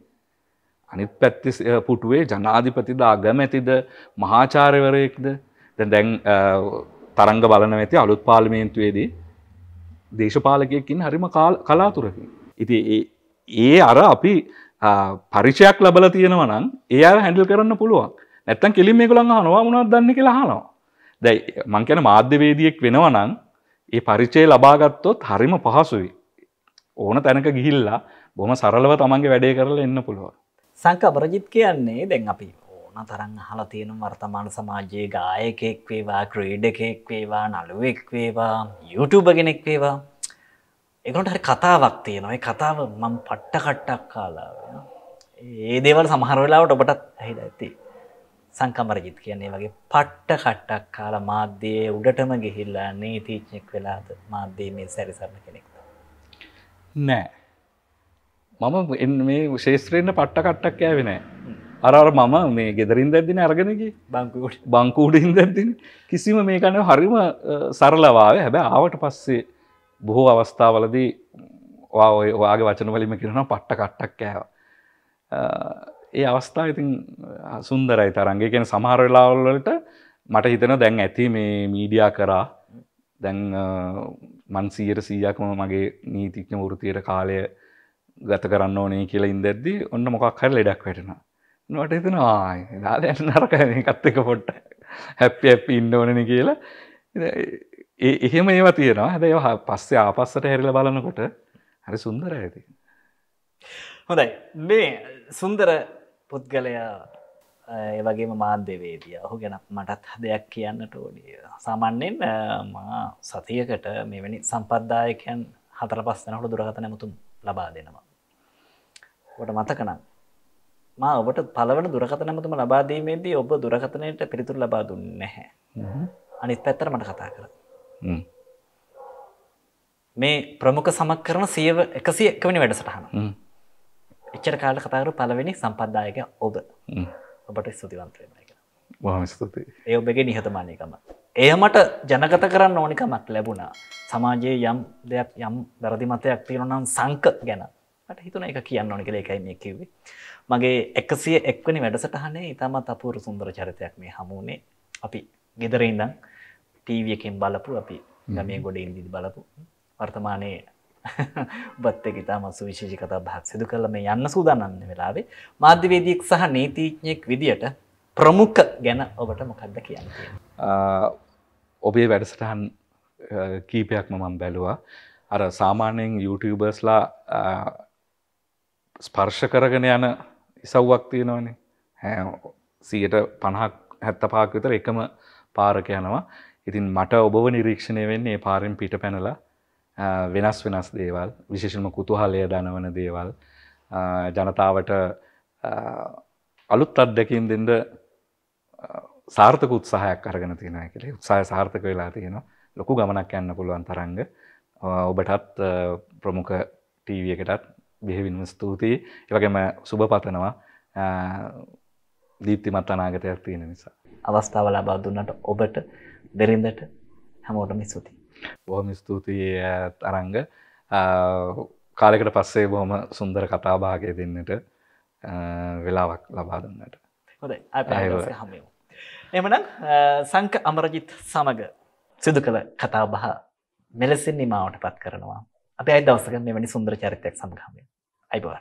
අනිත් පැත්ති පුටුවේ ජනාධිපතිද අගමැතිද මහාචාර්යවරයෙක්ද දැන් තරංග බලන ඇති අලුත් පාර්ලිමේන්තුවේදී දේශපාලකයකින් හරිම කලාතුරකින්. ඉති ඒ අර අපි පරිචයක් ලබල තියෙනව නම් ඒ අර හැඩල් කරන්න පුළුවන් නැත්තන් කෙලින් මේ ගොළන් හනවා මුණත් දන්න කියලා හනවා දැයි මංකැන මාධ්‍යවේදියෙක් වෙනවනං ඒ පරිචේ ලබාගත්තොත් හරිම පහසුයි. ඕන තැනක ගිහිල්ලා බොම සරලව තමන්ගේ වැඩේ කරලා එන්න පුළුවන්. සංක බරජිත් කියන්නේ දැන් අපි ඕන තරන් හලා තියෙනු වර්තමාන සමාජයේ ගායකෙක් වේවා ක්‍රීඩ එකෙක් වේවා නළුවෙක් වේවා යුටුබ කෙනෙක් වේවා එකනට හරි කතාවක් තියෙනවා කතාව මං පට්ට කට්ටක් කාලා ඒ දේවල් සමහරවෙලාවට ඔබටත් ඇහිලා ඇති සංකම්බරජිත් කියන්නේ වගේ පට්ට කට්ටක් කාල මාධ්‍යයේ උඩටම ගිහිල්ලා නීතිීච්චෙක් වෙලාද මාධ්‍යය මේ සැරිසරණ කෙනෙක්ත. නෑ. මම එ මේ විශේෂත්‍රයෙන්න්න පට්ට කට්ටක් ඇවෙන. අරර මම මේ ගෙදරින් දැදින අරගෙනගේ බංකුට බංකූඩින් දැදින කිසිම මේකන හරිම සරලවාව හැබැ ආවට පස්සේ බොහෝ අවස්ථාවලදී ඔය ඔයාගේ වචනවලීම කිරෙන පට්ට කට්ටක් ඇව. ඒ අවස්ථා ඉතින් සුන්දරයි තරන්ගේ කියෙන සමහර වෙලාවල්ලට මට හිතන දැන් ඇති මේ මීඩියා කරා දැන් මන්සීයට සීයක්ම මගේ නීතිඥ වෘතියට කාලය ගත කරන්න ඕනේ කියලා ඉන්දැද්දි ඔන්න මොකක් හර ලෙඩක් වැටෙන නොට හිතනවා දාල නරකය කත්තක පොට්ට හැප්පි ඇප් ඉන්න ඕනන කියලා එහෙම ඒවා තියෙනවා හැබැයි හ පස්සේ ආපස්සට හැරිල බලනකොට හරි සුන්දර ඇති. හොඳයි මේ සුන්දර පුද්ගලයා ඒවගේ මාධ්‍යවේදිය ඔහු ගැනත් මටත් දෙයක් කියන්නට ඕඩිය සාමන්්‍යෙන් මා සතියකට මෙවැනි සම්පද්දායකයන් හතර පස්සනහට දුරගත නැමුතුම් ලබා දෙනවා. ට මතකනම් මා ඔබට පලවන දුරකත නැමතුම ලබාදීමේදී ඔබ දුරකතනයට පිරිතුර ලබා දුන්න නැහැ අනිත් පැත්තර මට කතා කර මේ ප්‍රමුඛ සමක් කරන සියව එකසි එකවනි වැඩසටහන එච්චර කාලට කතාකරු පළවෙනි සම්පද්දායක ඔබ ඔබට ස්තුතිවන්තයමක බොහම ස්තුති ඒ ඔබගේ නිහතමානයකම එය මට ජනගත කරන්න ඕනිකමක් ලැබුණා සමාජයේ යම් දෙයක් යම් වැරදිමතයක් තියෙනනම් සංක ගැන මට හිතුන එක කියන්න ඕනි කියලා එකයි මේ කිව්වේ මගේ එකසිය එක්වනි වැඩසටහනේ ඉතාමත් අපූරු සුන්දර චරිතයක් මේ හමුුණේ අපි ගෙදර ඉඳන් ටීවියකින් බලපු අපි ගමේ ගොඩ ඉන්දිදි බලපු වර්තමානයේ <laughs> බත් එක ඉතාම සුවිශේෂි කතා බහක් සිදු කරලා මේ යන්න සූදානම්න වෙලාවේ මාධ්‍යවේදියෙක් සහ නීතිඥයෙක් විදියට ප්‍රමුඛ ගැන ඔබට මොකක්ද කියන්න. ඔබේ වැඩසටහන් කීපයක්ම මම බැලුවා අර සාමාන්‍යයෙන් YouTubeබර්ස්ලා ස්පර්ශ කරගෙන යන ඉසව්වක් තියෙනවනේ හැ සියට පණහක් හැත්ත පාක් විතර එකම පාරක යනවා ඉතින් මට ඔබව නිරීක්ෂණය වෙන්නේ පාරෙන් පිට පැනලා වෙනස් වෙනස් දේවල් විශේෂම කුතුහලය දනවන දේවල් ජනතාවට අලුත් අත්දැකීම් දෙන්ට සාර්ථක උත්සාහයක් අරගෙන තියෙනය කළේ උත්සාහ සාර්ථක වෙලා තියෙනවා ලොකු ගමනක් යන්න පුළුවන් තරංග ඔබටත් ප්‍රමුඛ ටීවියකටත් බෙහිවින්ම ස්තුතියි ඒවගේම සුභ පතනවා දීප්තිමත් අනාගතයක් තියෙන නිසා. අවස්ථාව ලබා දුන්නට ඔබට දෙරින්දට හැමෝටම ස්තුතියි. බොහොම ස්තුතියි අරංග කාලෙකට පස්සේ බොහොම සුන්දර කතාභාගය දෙන්නට වෙලාවක් ලබාදන්නට හොදයි හමෝ. එමනම් සංක අමරජිත් සමඟ සිදු කළ කතාබහ මෙලෙසින් නිමාවට පත් කරනවා අප අයි දවසක මෙවැනි සුන්දර චරිතයක් සමගමය අයිබවන්.